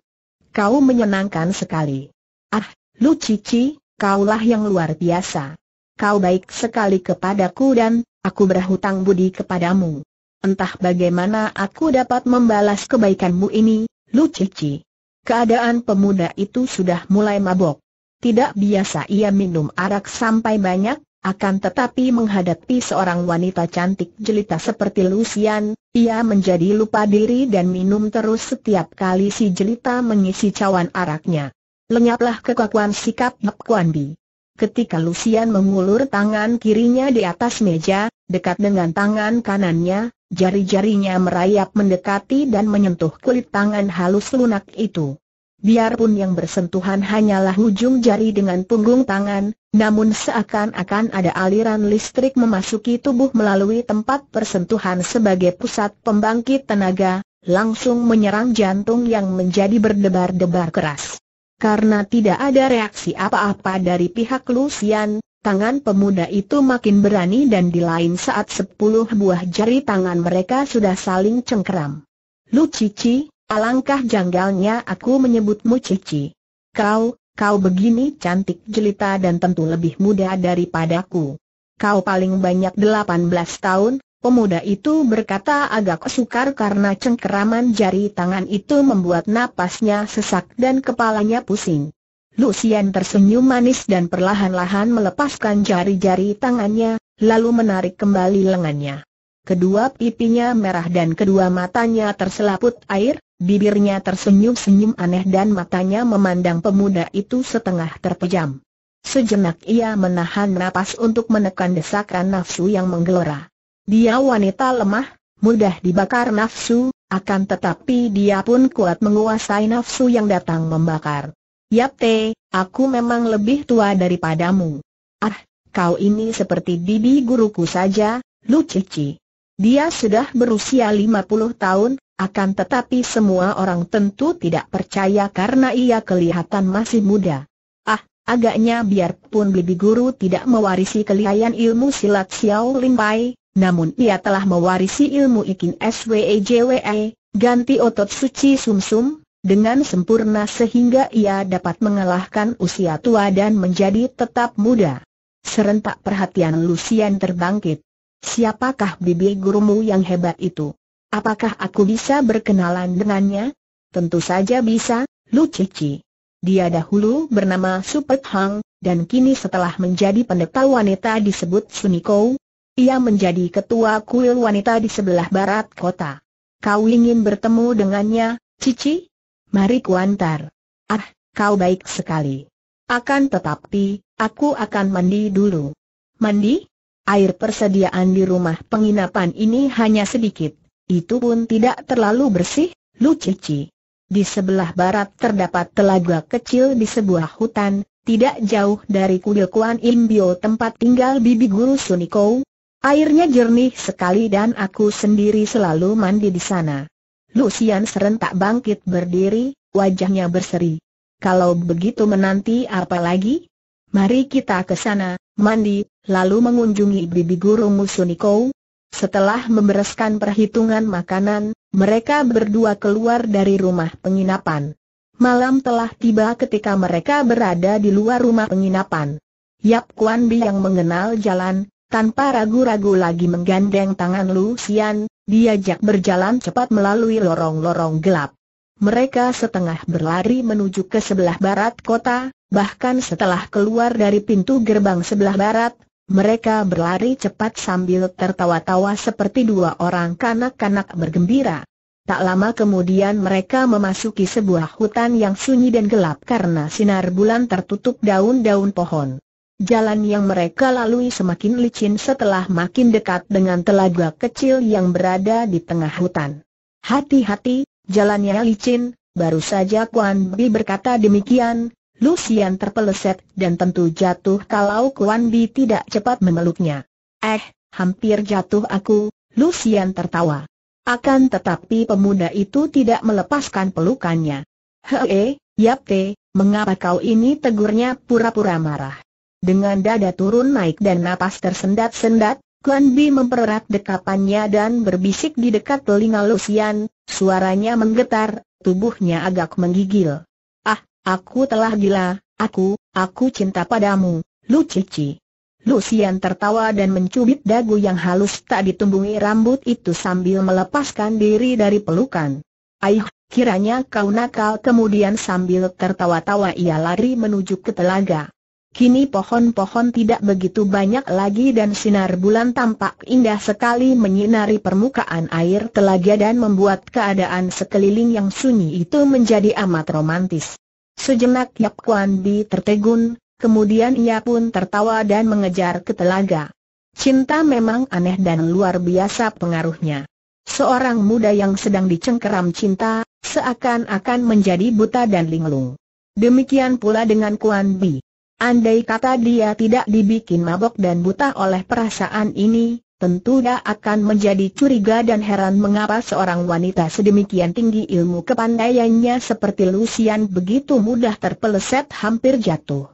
Kau menyenangkan sekali. Ah, Lu Cici, kaulah yang luar biasa. Kau baik sekali kepadaku dan aku berhutang budi kepadamu. Entah bagaimana aku dapat membalas kebaikanmu ini, Lu Cici. Keadaan pemuda itu sudah mulai mabok. Tidak biasa ia minum arak sampai banyak, akan tetapi menghadapi seorang wanita cantik jelita seperti Lucian, ia menjadi lupa diri dan minum terus setiap kali si jelita mengisi cawan araknya. Lenyaplah kekakuan sikap Yap Bi. Ketika Lucian mengulur tangan kirinya di atas meja, dekat dengan tangan kanannya, jari-jarinya merayap mendekati dan menyentuh kulit tangan halus lunak itu. Biarpun yang bersentuhan hanyalah ujung jari dengan punggung tangan, namun seakan-akan ada aliran listrik memasuki tubuh melalui tempat persentuhan sebagai pusat pembangkit tenaga, langsung menyerang jantung yang menjadi berdebar-debar keras. Karena tidak ada reaksi apa-apa dari pihak Lucian, tangan pemuda itu makin berani dan di lain saat sepuluh buah jari tangan mereka sudah saling cengkeram. Lu Cici, alangkah janggalnya aku menyebutmu Cici. Kau, kau begini cantik jelita dan tentu lebih muda daripadaku. Kau paling banyak delapan belas tahun, Pemuda itu berkata agak sukar karena cengkeraman jari tangan itu membuat napasnya sesak dan kepalanya pusing. Lucian tersenyum manis dan perlahan-lahan melepaskan jari-jari tangannya, lalu menarik kembali lengannya. Kedua pipinya merah dan kedua matanya terselaput air, bibirnya tersenyum-senyum aneh dan matanya memandang pemuda itu setengah terpejam. Sejenak ia menahan napas untuk menekan desakan nafsu yang menggelora. Dia wanita lemah, mudah dibakar nafsu, akan tetapi dia pun kuat menguasai nafsu yang datang membakar. Yap Te, aku memang lebih tua daripadamu. Ah, kau ini seperti bibi guruku saja, Lu Cici. Dia sudah berusia 50 tahun, akan tetapi semua orang tentu tidak percaya karena ia kelihatan masih muda. Ah, agaknya biarpun bibi guru tidak mewarisi kelihayan ilmu silat Xiao pai. Namun ia telah mewarisi ilmu ikin SWEJWE, e, ganti otot suci sumsum, -sum, dengan sempurna sehingga ia dapat mengalahkan usia tua dan menjadi tetap muda. Serentak perhatian Lucian terbangkit. Siapakah bibir gurumu yang hebat itu? Apakah aku bisa berkenalan dengannya? Tentu saja bisa, Lu Cici. Dia dahulu bernama Super Hang, dan kini setelah menjadi pendeta wanita disebut Sunikou, ia menjadi ketua kuil wanita di sebelah barat kota. Kau ingin bertemu dengannya, Cici? Mari kuantar. Ah, kau baik sekali. Akan tetapi, aku akan mandi dulu. Mandi? Air persediaan di rumah penginapan ini hanya sedikit. Itu pun tidak terlalu bersih, Lu Cici. Di sebelah barat terdapat telaga kecil di sebuah hutan, tidak jauh dari kuil Kuan Imbio tempat tinggal bibi guru Suniko, Airnya jernih sekali dan aku sendiri selalu mandi di sana. Lucian serentak bangkit berdiri, wajahnya berseri. Kalau begitu menanti apa lagi? Mari kita ke sana, mandi, lalu mengunjungi bibi guru Musuniko. Setelah membereskan perhitungan makanan, mereka berdua keluar dari rumah penginapan. Malam telah tiba ketika mereka berada di luar rumah penginapan. Yap Kuan Bi yang mengenal jalan, tanpa ragu-ragu lagi menggandeng tangan Lu Xian, diajak berjalan cepat melalui lorong-lorong gelap. Mereka setengah berlari menuju ke sebelah barat kota, bahkan setelah keluar dari pintu gerbang sebelah barat, mereka berlari cepat sambil tertawa-tawa seperti dua orang kanak-kanak bergembira. Tak lama kemudian mereka memasuki sebuah hutan yang sunyi dan gelap karena sinar bulan tertutup daun-daun pohon. Jalan yang mereka lalui semakin licin setelah makin dekat dengan telaga kecil yang berada di tengah hutan. Hati-hati, jalannya licin, baru saja Kuan Bi berkata demikian, Lucian terpeleset dan tentu jatuh kalau Kuan Bi tidak cepat memeluknya. Eh, hampir jatuh aku, Lucian tertawa. Akan tetapi pemuda itu tidak melepaskan pelukannya. Hee, yap te, mengapa kau ini tegurnya pura-pura marah? Dengan dada turun naik dan napas tersendat-sendat, Guan Bi mempererat dekapannya dan berbisik di dekat telinga Lucian, suaranya menggetar, tubuhnya agak menggigil. Ah, aku telah gila, aku, aku cinta padamu, Lu Cici. Lucian tertawa dan mencubit dagu yang halus tak ditumbuhi rambut itu sambil melepaskan diri dari pelukan. Aih, kiranya kau nakal kemudian sambil tertawa-tawa ia lari menuju ke telaga. Kini pohon-pohon tidak begitu banyak lagi dan sinar bulan tampak indah sekali menyinari permukaan air telaga dan membuat keadaan sekeliling yang sunyi itu menjadi amat romantis. Sejenak Yap Kuan Bi tertegun, kemudian ia pun tertawa dan mengejar ke telaga. Cinta memang aneh dan luar biasa pengaruhnya. Seorang muda yang sedang dicengkeram cinta, seakan-akan menjadi buta dan linglung. Demikian pula dengan Kuan Bi. Andai kata dia tidak dibikin mabok dan buta oleh perasaan ini, tentu dia akan menjadi curiga dan heran mengapa seorang wanita sedemikian tinggi ilmu kepandaiannya seperti Lucian begitu mudah terpeleset hampir jatuh.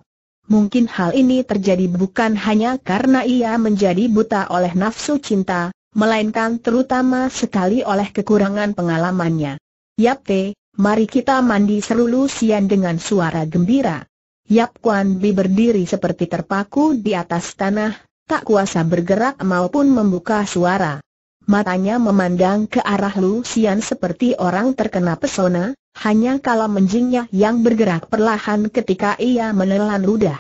Mungkin hal ini terjadi bukan hanya karena ia menjadi buta oleh nafsu cinta, melainkan terutama sekali oleh kekurangan pengalamannya. Yap, mari kita mandi seru Lucian dengan suara gembira. Yap Kuan Bi berdiri seperti terpaku di atas tanah, tak kuasa bergerak maupun membuka suara. Matanya memandang ke arah Lu Xian seperti orang terkena pesona, hanya kalau menjingnya yang bergerak perlahan ketika ia menelan ludah.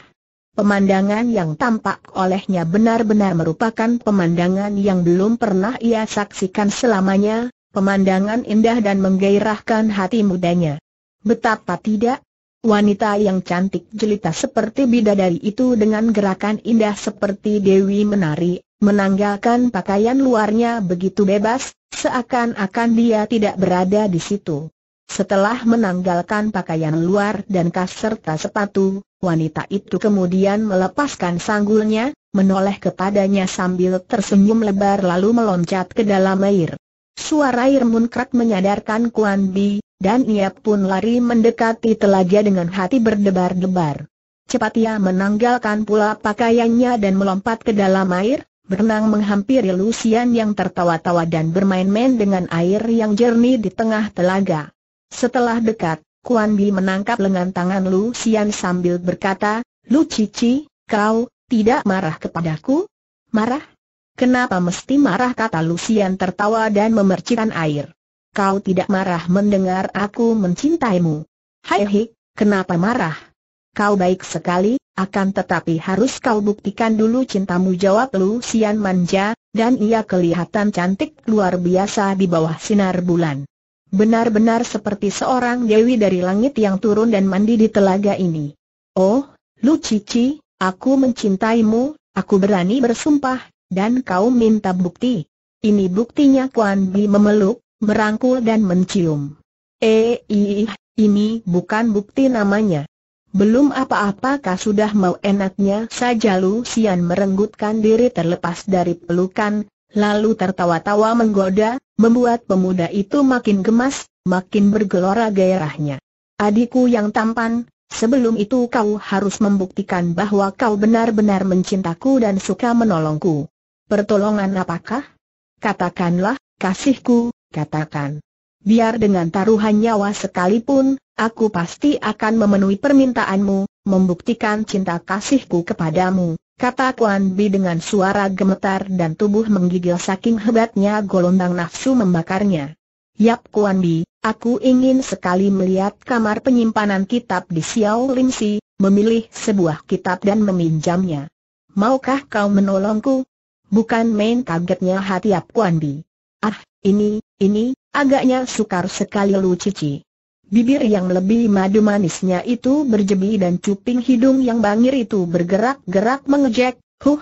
Pemandangan yang tampak olehnya benar-benar merupakan pemandangan yang belum pernah ia saksikan selamanya, pemandangan indah dan menggairahkan hati mudanya. Betapa tidak, Wanita yang cantik jelita seperti bidadari itu dengan gerakan indah seperti Dewi menari, menanggalkan pakaian luarnya begitu bebas, seakan-akan dia tidak berada di situ. Setelah menanggalkan pakaian luar dan kas serta sepatu, wanita itu kemudian melepaskan sanggulnya, menoleh kepadanya sambil tersenyum lebar lalu meloncat ke dalam air. Suara air munkrat menyadarkan Kuan Bi, dan ia pun lari mendekati telaga dengan hati berdebar-debar. Cepat ia menanggalkan pula pakaiannya dan melompat ke dalam air, berenang menghampiri Lucian yang tertawa-tawa dan bermain-main dengan air yang jernih di tengah telaga. Setelah dekat, Kuan Bi menangkap lengan tangan Lucian sambil berkata, Lu Cici, kau, tidak marah kepadaku? Marah? Kenapa mesti marah kata Lucian tertawa dan memercikan air kau tidak marah mendengar aku mencintaimu. Hai hik, kenapa marah? Kau baik sekali, akan tetapi harus kau buktikan dulu cintamu jawab Lu Sian manja, dan ia kelihatan cantik luar biasa di bawah sinar bulan. Benar-benar seperti seorang dewi dari langit yang turun dan mandi di telaga ini. Oh, Lu Cici, aku mencintaimu, aku berani bersumpah, dan kau minta bukti. Ini buktinya Kuan Bi memeluk, merangkul dan mencium. Eh, ini bukan bukti namanya. Belum apa-apakah sudah mau enaknya saja lu? Sian merenggutkan diri terlepas dari pelukan, lalu tertawa-tawa menggoda, membuat pemuda itu makin gemas, makin bergelora gairahnya. Adikku yang tampan, sebelum itu kau harus membuktikan bahwa kau benar-benar mencintaku dan suka menolongku. Pertolongan apakah? Katakanlah, kasihku, katakan. Biar dengan taruhan nyawa sekalipun, aku pasti akan memenuhi permintaanmu, membuktikan cinta kasihku kepadamu, kata Kuan Bi dengan suara gemetar dan tubuh menggigil saking hebatnya gelombang nafsu membakarnya. Yap Kuan Bi, aku ingin sekali melihat kamar penyimpanan kitab di Xiao Lim Si, memilih sebuah kitab dan meminjamnya. Maukah kau menolongku? Bukan main kagetnya hati Yap Kuan Bi. Ah, ini, ini, agaknya sukar sekali Lu Cici. Bibir yang lebih madu manisnya itu berjebi dan cuping hidung yang bangir itu bergerak-gerak mengejek, huh.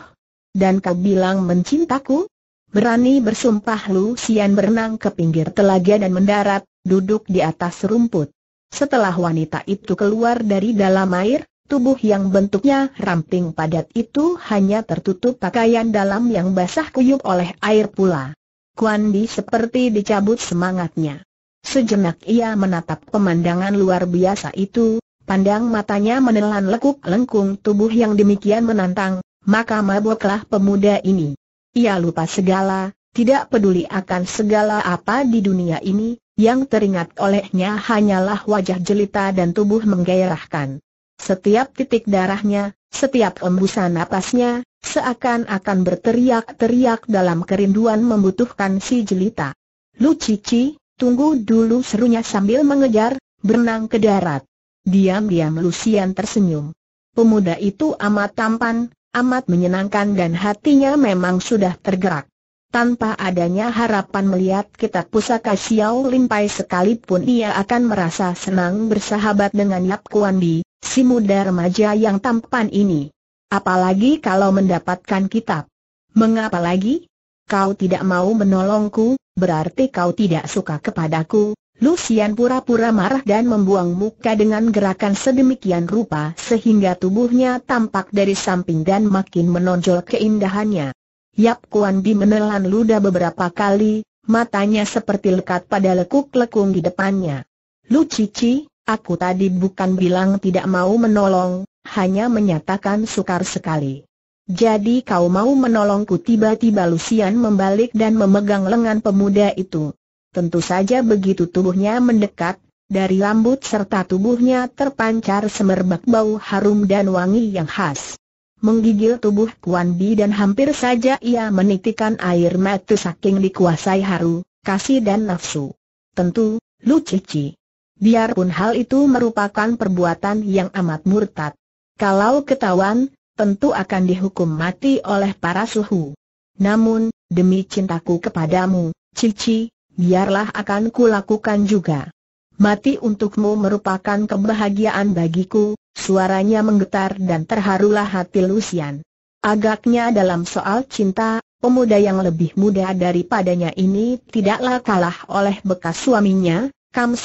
Dan kau bilang mencintaku? Berani bersumpah Lu Sian berenang ke pinggir telaga dan mendarat, duduk di atas rumput. Setelah wanita itu keluar dari dalam air, tubuh yang bentuknya ramping padat itu hanya tertutup pakaian dalam yang basah kuyup oleh air pula. Kuan Bi seperti dicabut semangatnya. Sejenak ia menatap pemandangan luar biasa itu, pandang matanya menelan lekuk lengkung tubuh yang demikian menantang, maka mabuklah pemuda ini. Ia lupa segala, tidak peduli akan segala apa di dunia ini, yang teringat olehnya hanyalah wajah jelita dan tubuh menggairahkan. Setiap titik darahnya, setiap embusan napasnya, seakan-akan berteriak-teriak dalam kerinduan membutuhkan si jelita. Lu Cici, tunggu dulu serunya sambil mengejar, berenang ke darat. Diam-diam Lucian tersenyum. Pemuda itu amat tampan, amat menyenangkan dan hatinya memang sudah tergerak. Tanpa adanya harapan melihat kitab pusaka Xiao Limpai sekalipun ia akan merasa senang bersahabat dengan Yap Kuan Di si muda remaja yang tampan ini. Apalagi kalau mendapatkan kitab. Mengapa lagi? Kau tidak mau menolongku, berarti kau tidak suka kepadaku. Lucian pura-pura marah dan membuang muka dengan gerakan sedemikian rupa sehingga tubuhnya tampak dari samping dan makin menonjol keindahannya. Yap Kuan Bi menelan luda beberapa kali, matanya seperti lekat pada lekuk-lekung di depannya. Lu Cici, Aku tadi bukan bilang tidak mau menolong, hanya menyatakan sukar sekali. Jadi kau mau menolongku tiba-tiba Lucian membalik dan memegang lengan pemuda itu. Tentu saja begitu tubuhnya mendekat, dari rambut serta tubuhnya terpancar semerbak bau harum dan wangi yang khas menggigil tubuh Kuan Bi dan hampir saja ia menitikan air mata saking dikuasai haru, kasih dan nafsu. Tentu, Lu Cici biarpun hal itu merupakan perbuatan yang amat murtad. Kalau ketahuan, tentu akan dihukum mati oleh para suhu. Namun, demi cintaku kepadamu, Cici, biarlah akan kulakukan juga. Mati untukmu merupakan kebahagiaan bagiku, suaranya menggetar dan terharulah hati Lucian. Agaknya dalam soal cinta, pemuda yang lebih muda daripadanya ini tidaklah kalah oleh bekas suaminya, Kam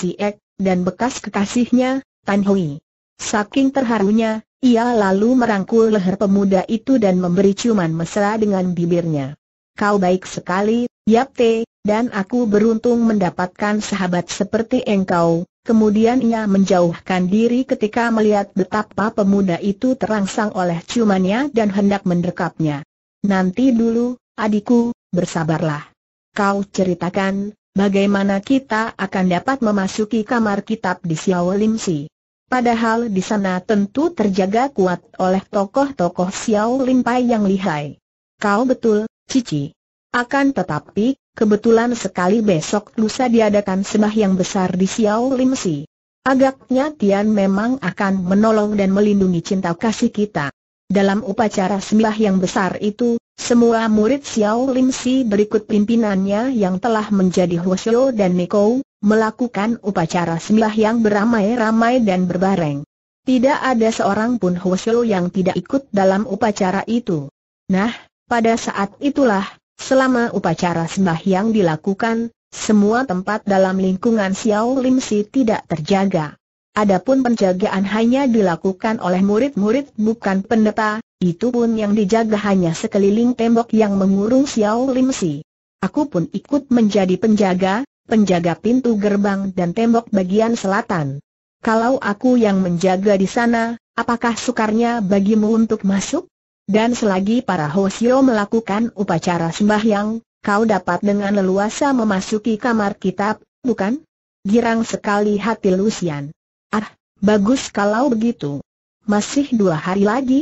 dan bekas kekasihnya, Tan Hui. Saking terharunya, ia lalu merangkul leher pemuda itu dan memberi ciuman mesra dengan bibirnya. Kau baik sekali, Yap Te, dan aku beruntung mendapatkan sahabat seperti engkau. Kemudian ia menjauhkan diri ketika melihat betapa pemuda itu terangsang oleh ciumannya dan hendak mendekapnya. Nanti dulu, adikku, bersabarlah. Kau ceritakan, bagaimana kita akan dapat memasuki kamar kitab di Xiao Lim Si? Padahal di sana tentu terjaga kuat oleh tokoh-tokoh Xiao Lim Pai yang lihai. Kau betul, Cici. Akan tetapi, kebetulan sekali besok lusa diadakan sembah yang besar di Xiao Lim Si. Agaknya Tian memang akan menolong dan melindungi cinta kasih kita. Dalam upacara sembah yang besar itu, semua murid Xiao Lim Si berikut pimpinannya yang telah menjadi Huosyo dan Niko, melakukan upacara sembah yang beramai-ramai dan berbareng. Tidak ada seorang pun Huosyo yang tidak ikut dalam upacara itu. Nah, pada saat itulah, selama upacara sembah yang dilakukan, semua tempat dalam lingkungan Xiao Lim Si tidak terjaga. Adapun penjagaan hanya dilakukan oleh murid-murid bukan pendeta, itu pun yang dijaga hanya sekeliling tembok yang mengurung Xiao Lim Si. Aku pun ikut menjadi penjaga, penjaga pintu gerbang dan tembok bagian selatan. Kalau aku yang menjaga di sana, apakah sukarnya bagimu untuk masuk? Dan selagi para Hosio melakukan upacara sembahyang, kau dapat dengan leluasa memasuki kamar kitab, bukan? Girang sekali hati Lucian. Ah, bagus kalau begitu. Masih dua hari lagi,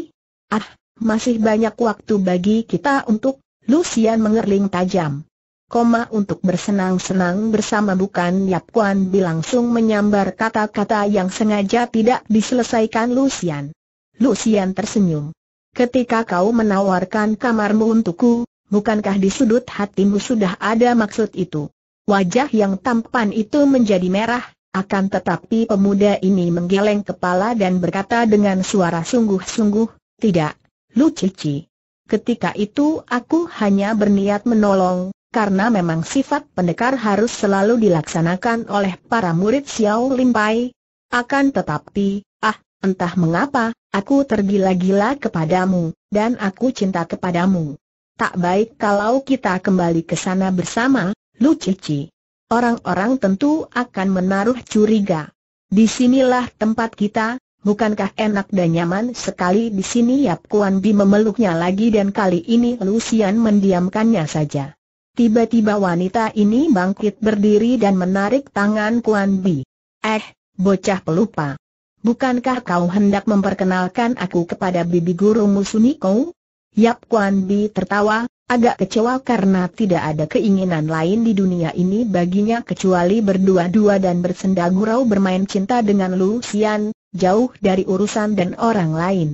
Ah, masih banyak waktu bagi kita untuk, Lucian mengerling tajam. Koma untuk bersenang-senang bersama bukan Yap Kuan Bi langsung menyambar kata-kata yang sengaja tidak diselesaikan Lucian. Lucian tersenyum. Ketika kau menawarkan kamarmu untukku, bukankah di sudut hatimu sudah ada maksud itu? Wajah yang tampan itu menjadi merah, akan tetapi pemuda ini menggeleng kepala dan berkata dengan suara sungguh-sungguh, tidak, Lu Cici. Ketika itu aku hanya berniat menolong, karena memang sifat pendekar harus selalu dilaksanakan oleh para murid Xiao Limpai. Akan tetapi, ah, entah mengapa, aku tergila-gila kepadamu, dan aku cinta kepadamu. Tak baik kalau kita kembali ke sana bersama, Lu Cici. Orang-orang tentu akan menaruh curiga. Disinilah tempat kita, Bukankah enak dan nyaman sekali di sini Yap Kuan Bi memeluknya lagi dan kali ini Lucian mendiamkannya saja. Tiba-tiba wanita ini bangkit berdiri dan menarik tangan Kuan Bi. Eh, bocah pelupa. Bukankah kau hendak memperkenalkan aku kepada bibi guru Musuniko? Yap Kuan Bi tertawa, agak kecewa karena tidak ada keinginan lain di dunia ini baginya kecuali berdua-dua dan bersenda gurau bermain cinta dengan Lucian jauh dari urusan dan orang lain.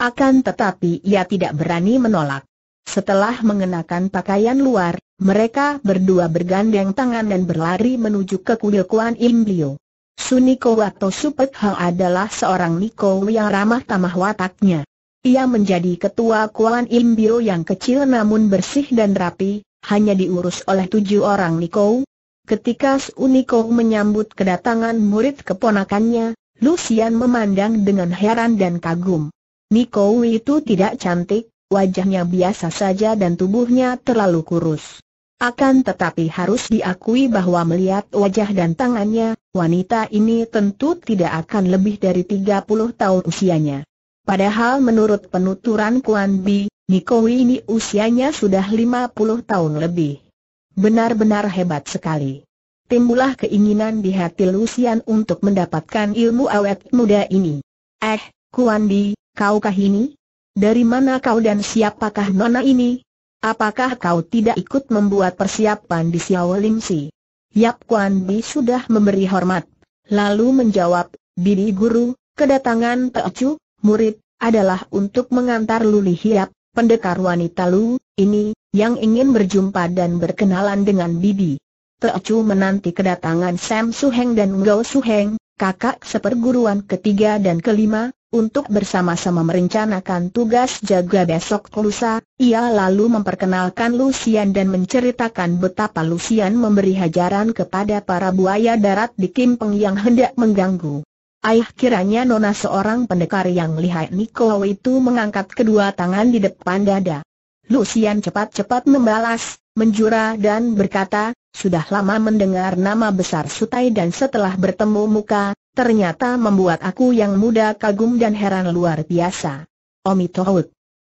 Akan tetapi ia tidak berani menolak. Setelah mengenakan pakaian luar, mereka berdua bergandeng tangan dan berlari menuju ke kuil Kuan Im Liu. Suniko atau Supet Hang adalah seorang Niko yang ramah tamah wataknya. Ia menjadi ketua Kuan Im Liu yang kecil namun bersih dan rapi, hanya diurus oleh tujuh orang Niko. Ketika Suniko menyambut kedatangan murid keponakannya, Lucian memandang dengan heran dan kagum. Niko itu tidak cantik, wajahnya biasa saja dan tubuhnya terlalu kurus. Akan tetapi harus diakui bahwa melihat wajah dan tangannya, wanita ini tentu tidak akan lebih dari 30 tahun usianya. Padahal menurut penuturan Kuan Bi, Niko ini usianya sudah 50 tahun lebih. Benar-benar hebat sekali timbulah keinginan di hati Lucian untuk mendapatkan ilmu awet muda ini. Eh, Kuan Di, kaukah ini? Dari mana kau dan siapakah nona ini? Apakah kau tidak ikut membuat persiapan di Xiao Lim Si? Yap Kuan Di sudah memberi hormat. Lalu menjawab, Bibi Guru, kedatangan Chu, murid, adalah untuk mengantar Luli Hiap, pendekar wanita Lu, ini, yang ingin berjumpa dan berkenalan dengan Bibi. Teocu menanti kedatangan Sam Suheng dan Ngo Suheng, kakak seperguruan ketiga dan kelima, untuk bersama-sama merencanakan tugas jaga besok lusa, ia lalu memperkenalkan Lucian dan menceritakan betapa Lucian memberi hajaran kepada para buaya darat di Kimpeng yang hendak mengganggu. Ayah kiranya Nona seorang pendekar yang lihai Niko itu mengangkat kedua tangan di depan dada. Lucian cepat-cepat membalas, menjura dan berkata, sudah lama mendengar nama besar Sutai dan setelah bertemu muka, ternyata membuat aku yang muda kagum dan heran luar biasa. Omi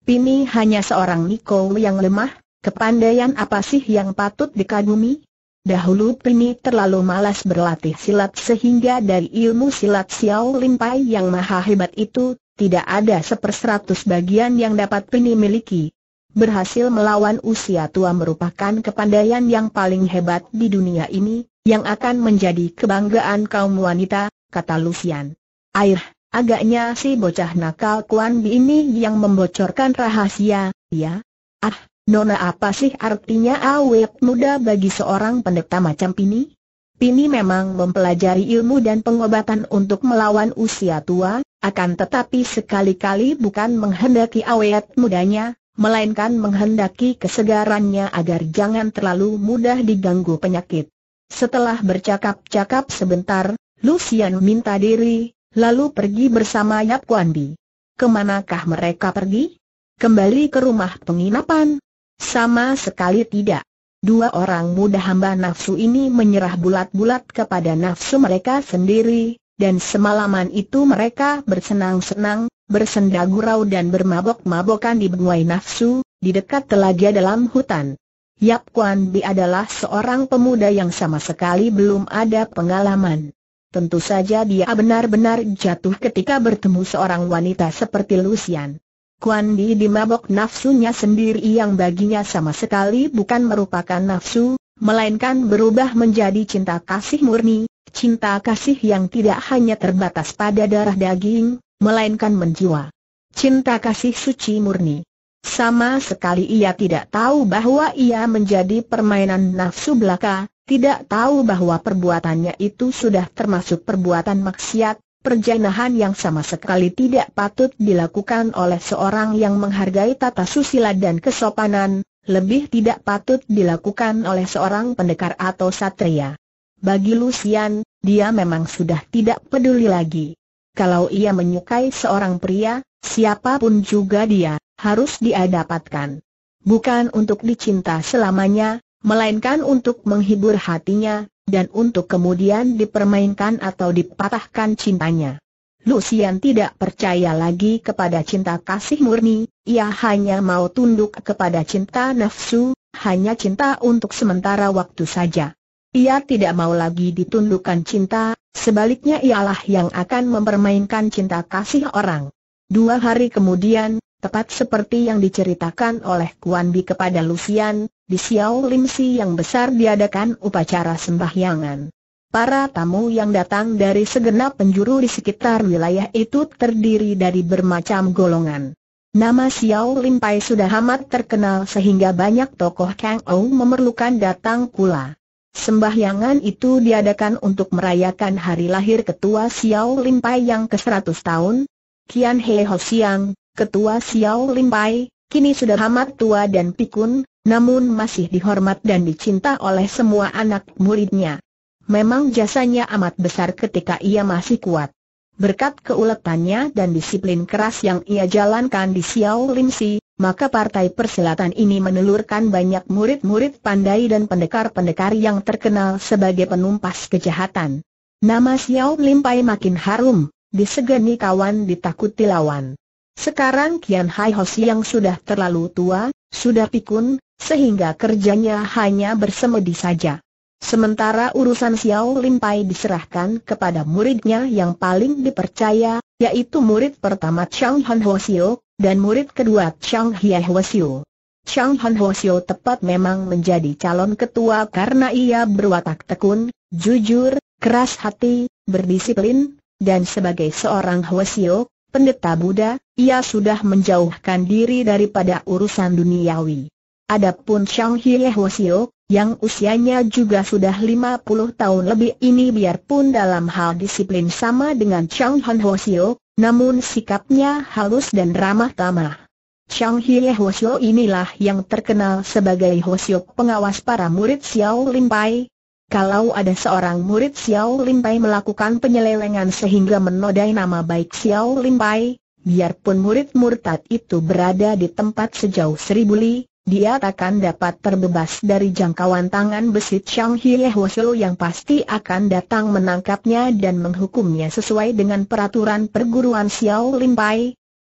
Pini hanya seorang Niko yang lemah, kepandaian apa sih yang patut dikagumi? Dahulu Pini terlalu malas berlatih silat sehingga dari ilmu silat Xiao Limpai yang maha hebat itu, tidak ada seperseratus bagian yang dapat Pini miliki berhasil melawan usia tua merupakan kepandaian yang paling hebat di dunia ini, yang akan menjadi kebanggaan kaum wanita, kata Lucian. Air, agaknya si bocah nakal Kuan Bi ini yang membocorkan rahasia, ya? Ah, nona apa sih artinya awet muda bagi seorang pendeta macam Pini? Pini memang mempelajari ilmu dan pengobatan untuk melawan usia tua, akan tetapi sekali-kali bukan menghendaki awet mudanya, melainkan menghendaki kesegarannya agar jangan terlalu mudah diganggu penyakit. Setelah bercakap-cakap sebentar, Lucian minta diri, lalu pergi bersama Yap Kuan Bi. Kemanakah mereka pergi? Kembali ke rumah penginapan? Sama sekali tidak. Dua orang muda hamba nafsu ini menyerah bulat-bulat kepada nafsu mereka sendiri, dan semalaman itu mereka bersenang-senang, bersenda gurau dan bermabok-mabokan di benua nafsu, di dekat telaga dalam hutan. Yap Kuan Bi adalah seorang pemuda yang sama sekali belum ada pengalaman. Tentu saja dia benar-benar jatuh ketika bertemu seorang wanita seperti Lucian. Kuan Bi dimabok nafsunya sendiri yang baginya sama sekali bukan merupakan nafsu, melainkan berubah menjadi cinta kasih murni, cinta kasih yang tidak hanya terbatas pada darah daging, melainkan menjiwa. Cinta kasih suci murni. Sama sekali ia tidak tahu bahwa ia menjadi permainan nafsu belaka, tidak tahu bahwa perbuatannya itu sudah termasuk perbuatan maksiat, perjanahan yang sama sekali tidak patut dilakukan oleh seorang yang menghargai tata susila dan kesopanan, lebih tidak patut dilakukan oleh seorang pendekar atau satria. Bagi Lucian, dia memang sudah tidak peduli lagi kalau ia menyukai seorang pria, siapapun juga dia, harus dia dapatkan. Bukan untuk dicinta selamanya, melainkan untuk menghibur hatinya, dan untuk kemudian dipermainkan atau dipatahkan cintanya. Lucian tidak percaya lagi kepada cinta kasih murni, ia hanya mau tunduk kepada cinta nafsu, hanya cinta untuk sementara waktu saja. Ia tidak mau lagi ditundukkan cinta Sebaliknya ialah yang akan mempermainkan cinta kasih orang. Dua hari kemudian, tepat seperti yang diceritakan oleh Kuan Bi kepada Lucian, di Xiao Lim Si yang besar diadakan upacara sembahyangan. Para tamu yang datang dari segenap penjuru di sekitar wilayah itu terdiri dari bermacam golongan. Nama Xiao Lim Pai sudah amat terkenal sehingga banyak tokoh Kang Ou memerlukan datang pula. Sembahyangan itu diadakan untuk merayakan hari lahir ketua Xiao Limpai yang ke-100 tahun. Kian He Ho Siang, ketua Xiao Limpai, kini sudah amat tua dan pikun, namun masih dihormat dan dicinta oleh semua anak muridnya. Memang jasanya amat besar ketika ia masih kuat. Berkat keuletannya dan disiplin keras yang ia jalankan di Xiao Limsi, maka Partai Perselatan ini menelurkan banyak murid-murid pandai dan pendekar-pendekar yang terkenal sebagai penumpas kejahatan. Nama Xiao Limpai makin harum, disegani kawan ditakuti lawan. Sekarang Kian Hai Hosi yang sudah terlalu tua, sudah pikun, sehingga kerjanya hanya bersemedi saja. Sementara urusan Xiao Limpai diserahkan kepada muridnya yang paling dipercaya, yaitu murid pertama Chang Han Ho dan murid kedua Chang Hye Hwasyo. Chang Han Hwasyo tepat memang menjadi calon ketua karena ia berwatak tekun, jujur, keras hati, berdisiplin, dan sebagai seorang Hwasyo, pendeta Buddha, ia sudah menjauhkan diri daripada urusan duniawi. Adapun Chang Hye Hwasyo, yang usianya juga sudah 50 tahun lebih ini biarpun dalam hal disiplin sama dengan Chang Han Hwasyo, namun sikapnya halus dan ramah tamah. Chang Hie Hoshio inilah yang terkenal sebagai Hoshio pengawas para murid Xiao Lim Pai. Kalau ada seorang murid Xiao Lim Pai melakukan penyelewengan sehingga menodai nama baik Xiao Lim Pai, biarpun murid murtad itu berada di tempat sejauh seribu li, dia takkan dapat terbebas dari jangkauan tangan besit Chang Hie yang pasti akan datang menangkapnya dan menghukumnya sesuai dengan peraturan perguruan Xiao Lim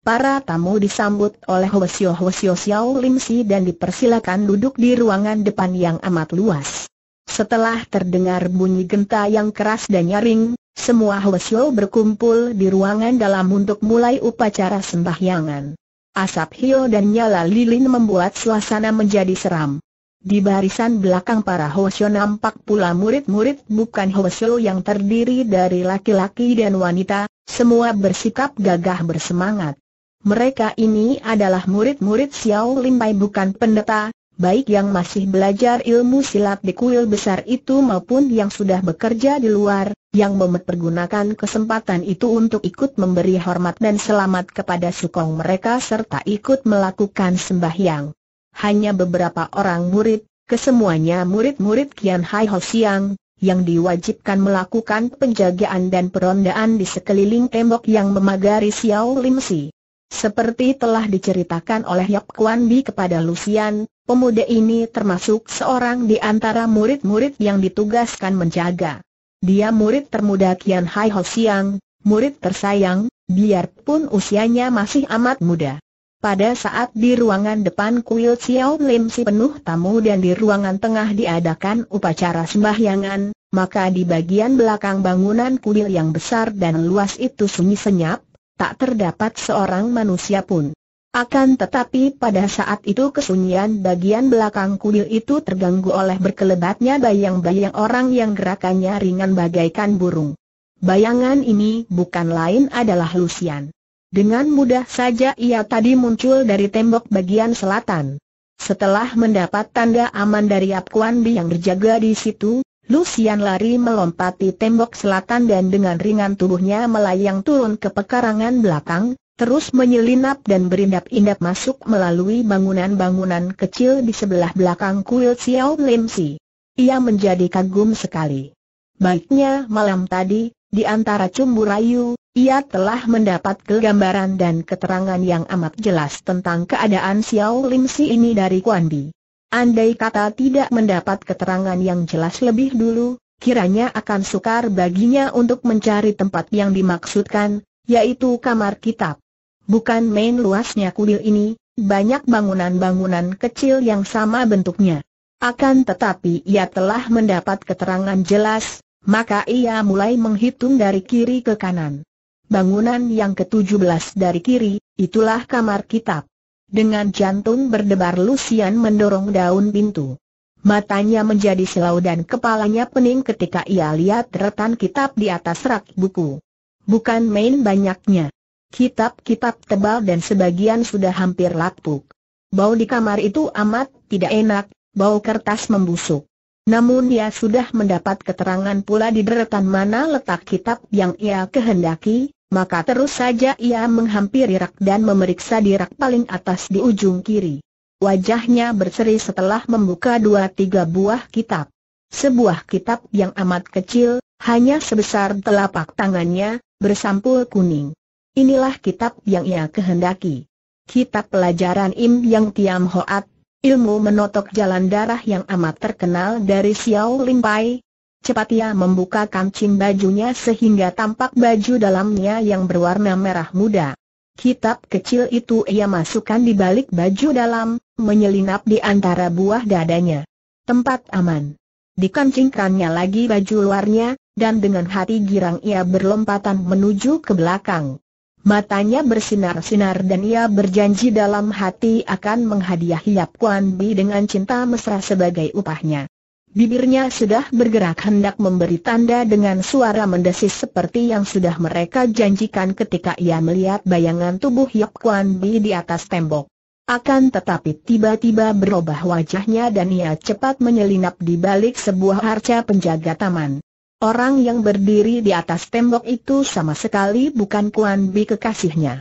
Para tamu disambut oleh Hwasyo Hwasyo Xiao Limsi dan dipersilakan duduk di ruangan depan yang amat luas. Setelah terdengar bunyi genta yang keras dan nyaring, semua Hwasyo berkumpul di ruangan dalam untuk mulai upacara sembahyangan. Asap hio dan nyala lilin membuat suasana menjadi seram. Di barisan belakang para Hoshio nampak pula murid-murid bukan Hoshio yang terdiri dari laki-laki dan wanita, semua bersikap gagah bersemangat. Mereka ini adalah murid-murid Xiao Limpai bukan pendeta, baik yang masih belajar ilmu silat di kuil besar itu maupun yang sudah bekerja di luar, yang mempergunakan kesempatan itu untuk ikut memberi hormat dan selamat kepada sukong mereka serta ikut melakukan sembahyang. Hanya beberapa orang murid, kesemuanya murid-murid Kian Hai Ho Siang, yang diwajibkan melakukan penjagaan dan perondaan di sekeliling tembok yang memagari Xiao Lim Si. Seperti telah diceritakan oleh Yap Kuan Bi kepada Lucian, pemuda ini termasuk seorang di antara murid-murid yang ditugaskan menjaga. Dia murid termuda Kian Hai Ho Siang, murid tersayang, biarpun usianya masih amat muda. Pada saat di ruangan depan kuil Xiao Lim si penuh tamu dan di ruangan tengah diadakan upacara sembahyangan, maka di bagian belakang bangunan kuil yang besar dan luas itu sunyi senyap, tak terdapat seorang manusia pun. Akan tetapi pada saat itu kesunyian bagian belakang kuil itu terganggu oleh berkelebatnya bayang-bayang orang yang gerakannya ringan bagaikan burung. Bayangan ini bukan lain adalah Lucian. Dengan mudah saja ia tadi muncul dari tembok bagian selatan. Setelah mendapat tanda aman dari Apkuan Bi yang berjaga di situ, Lucian lari melompati tembok selatan dan dengan ringan tubuhnya melayang turun ke pekarangan belakang, terus menyelinap dan berindap-indap masuk melalui bangunan-bangunan kecil di sebelah belakang kuil Xiao Lim Si. Ia menjadi kagum sekali. Baiknya malam tadi, di antara cumbu rayu, ia telah mendapat kegambaran dan keterangan yang amat jelas tentang keadaan Xiao Lim Si ini dari Kuan Bi. Andai kata tidak mendapat keterangan yang jelas lebih dulu, kiranya akan sukar baginya untuk mencari tempat yang dimaksudkan, yaitu kamar kitab. Bukan main luasnya kuil ini, banyak bangunan-bangunan kecil yang sama bentuknya. Akan tetapi ia telah mendapat keterangan jelas, maka ia mulai menghitung dari kiri ke kanan. Bangunan yang ke-17 dari kiri, itulah kamar kitab. Dengan jantung berdebar Lucian mendorong daun pintu. Matanya menjadi silau dan kepalanya pening ketika ia lihat retan kitab di atas rak buku. Bukan main banyaknya. Kitab-kitab tebal dan sebagian sudah hampir lapuk. Bau di kamar itu amat tidak enak, bau kertas membusuk. Namun ia sudah mendapat keterangan pula di deretan mana letak kitab yang ia kehendaki, maka terus saja ia menghampiri rak dan memeriksa di rak paling atas di ujung kiri. Wajahnya berseri setelah membuka dua tiga buah kitab. Sebuah kitab yang amat kecil, hanya sebesar telapak tangannya, bersampul kuning. Inilah kitab yang ia kehendaki. Kitab pelajaran Im Yang Tiam Hoat, ilmu menotok jalan darah yang amat terkenal dari Xiao Limpai, Cepat ia membuka kancing bajunya sehingga tampak baju dalamnya yang berwarna merah muda. Kitab kecil itu ia masukkan di balik baju dalam, menyelinap di antara buah dadanya. Tempat aman. Dikancingkannya lagi baju luarnya, dan dengan hati girang ia berlompatan menuju ke belakang. Matanya bersinar-sinar dan ia berjanji dalam hati akan menghadiahi Yap Kuan Bi dengan cinta mesra sebagai upahnya. Bibirnya sudah bergerak hendak memberi tanda dengan suara mendesis seperti yang sudah mereka janjikan ketika ia melihat bayangan tubuh Yap Kuan Bi di atas tembok. Akan tetapi tiba-tiba berubah wajahnya dan ia cepat menyelinap di balik sebuah arca penjaga taman. Orang yang berdiri di atas tembok itu sama sekali bukan Kuan Bi kekasihnya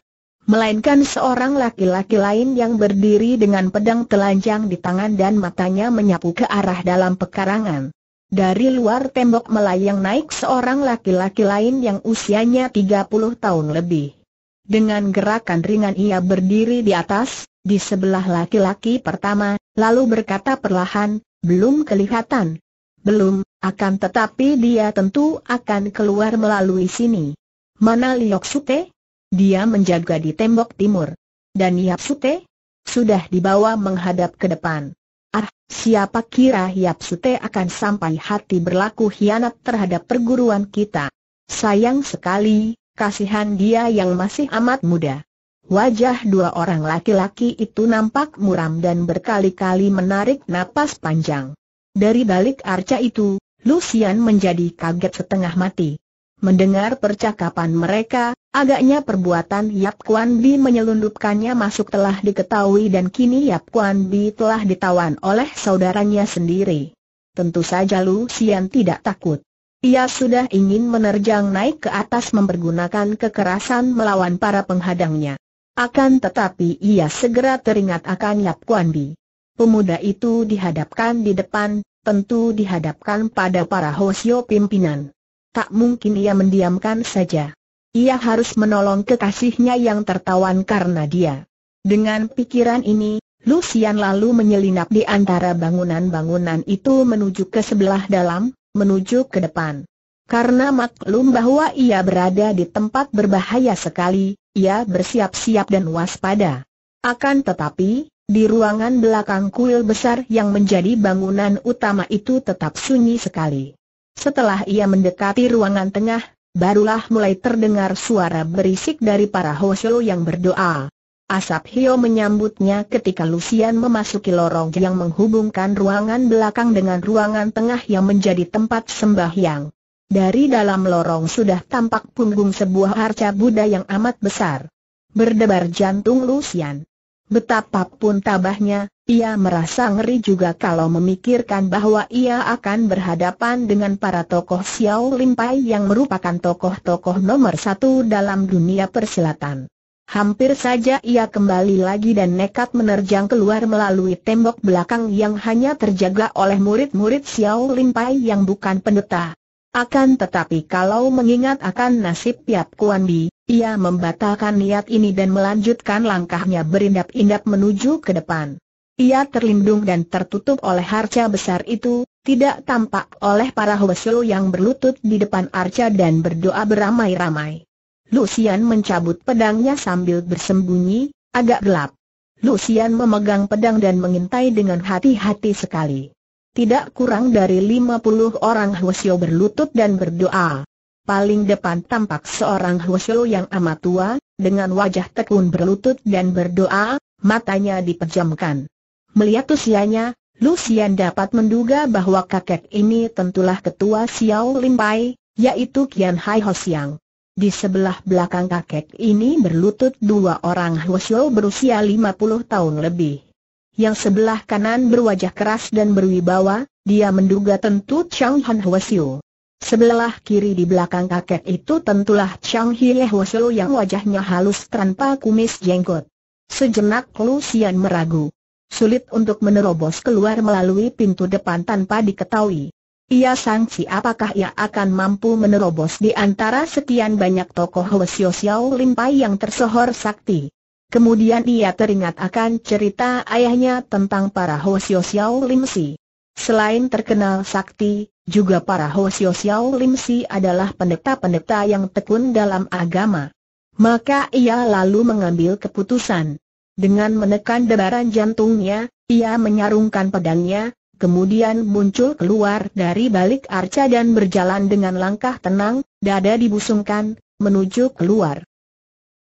melainkan seorang laki-laki lain yang berdiri dengan pedang telanjang di tangan dan matanya menyapu ke arah dalam pekarangan. Dari luar tembok melayang naik seorang laki-laki lain yang usianya 30 tahun lebih. Dengan gerakan ringan ia berdiri di atas, di sebelah laki-laki pertama, lalu berkata perlahan, belum kelihatan. Belum, akan tetapi dia tentu akan keluar melalui sini. Mana Liok Suteh? Dia menjaga di tembok timur. Dan Yap Sute? Sudah dibawa menghadap ke depan. Ah, siapa kira Yap Sute akan sampai hati berlaku hianat terhadap perguruan kita. Sayang sekali, kasihan dia yang masih amat muda. Wajah dua orang laki-laki itu nampak muram dan berkali-kali menarik napas panjang. Dari balik arca itu, Lucian menjadi kaget setengah mati. Mendengar percakapan mereka, Agaknya perbuatan Yap Kuan Bi menyelundupkannya masuk telah diketahui dan kini Yap Kuan Bi telah ditawan oleh saudaranya sendiri. Tentu saja Lu Xian tidak takut. Ia sudah ingin menerjang naik ke atas mempergunakan kekerasan melawan para penghadangnya. Akan tetapi ia segera teringat akan Yap Kuan Bi. Pemuda itu dihadapkan di depan, tentu dihadapkan pada para hosio pimpinan. Tak mungkin ia mendiamkan saja. Ia harus menolong kekasihnya yang tertawan karena dia. Dengan pikiran ini, Lucian lalu menyelinap di antara bangunan-bangunan itu menuju ke sebelah dalam, menuju ke depan. Karena maklum bahwa ia berada di tempat berbahaya sekali, ia bersiap-siap dan waspada. Akan tetapi, di ruangan belakang kuil besar yang menjadi bangunan utama itu tetap sunyi sekali. Setelah ia mendekati ruangan tengah, Barulah mulai terdengar suara berisik dari para Hosyo yang berdoa. Asap Hio menyambutnya ketika Lucian memasuki lorong yang menghubungkan ruangan belakang dengan ruangan tengah yang menjadi tempat sembahyang. Dari dalam lorong sudah tampak punggung sebuah arca Buddha yang amat besar. Berdebar jantung Lucian. Betapapun tabahnya, ia merasa ngeri juga kalau memikirkan bahwa ia akan berhadapan dengan para tokoh Xiao Limpai yang merupakan tokoh-tokoh nomor satu dalam dunia persilatan. Hampir saja ia kembali lagi dan nekat menerjang keluar melalui tembok belakang yang hanya terjaga oleh murid-murid Xiao Limpai yang bukan pendeta. Akan tetapi kalau mengingat akan nasib Piap Kuan Bi, ia membatalkan niat ini dan melanjutkan langkahnya berindap-indap menuju ke depan. Ia terlindung dan tertutup oleh harca besar itu, tidak tampak oleh para Hwasyo yang berlutut di depan arca dan berdoa beramai-ramai. Lucian mencabut pedangnya sambil bersembunyi, agak gelap. Lucian memegang pedang dan mengintai dengan hati-hati sekali. Tidak kurang dari 50 orang Hwasyo berlutut dan berdoa. Paling depan tampak seorang Hwasyo yang amat tua, dengan wajah tekun berlutut dan berdoa, matanya dipejamkan. Melihat usianya, Lucian dapat menduga bahwa kakek ini tentulah ketua Xiao Lin yaitu Kian Hai Ho Siang. Di sebelah belakang kakek ini berlutut dua orang Huosyo berusia 50 tahun lebih. Yang sebelah kanan berwajah keras dan berwibawa, dia menduga tentu Chang Han Huosyo. Sebelah kiri di belakang kakek itu tentulah Chang Hie Huosyo yang wajahnya halus tanpa kumis jenggot. Sejenak Lucian meragu sulit untuk menerobos keluar melalui pintu depan tanpa diketahui. Ia sangsi apakah ia akan mampu menerobos di antara sekian banyak tokoh Hwasyo Xiao Limpai yang tersohor sakti. Kemudian ia teringat akan cerita ayahnya tentang para Hwasyo Xiao Limsi. Selain terkenal sakti, juga para Hosio Xiao Limsi adalah pendeta-pendeta yang tekun dalam agama. Maka ia lalu mengambil keputusan. Dengan menekan debaran jantungnya, ia menyarungkan pedangnya, kemudian muncul keluar dari balik arca dan berjalan dengan langkah tenang, dada dibusungkan, menuju keluar.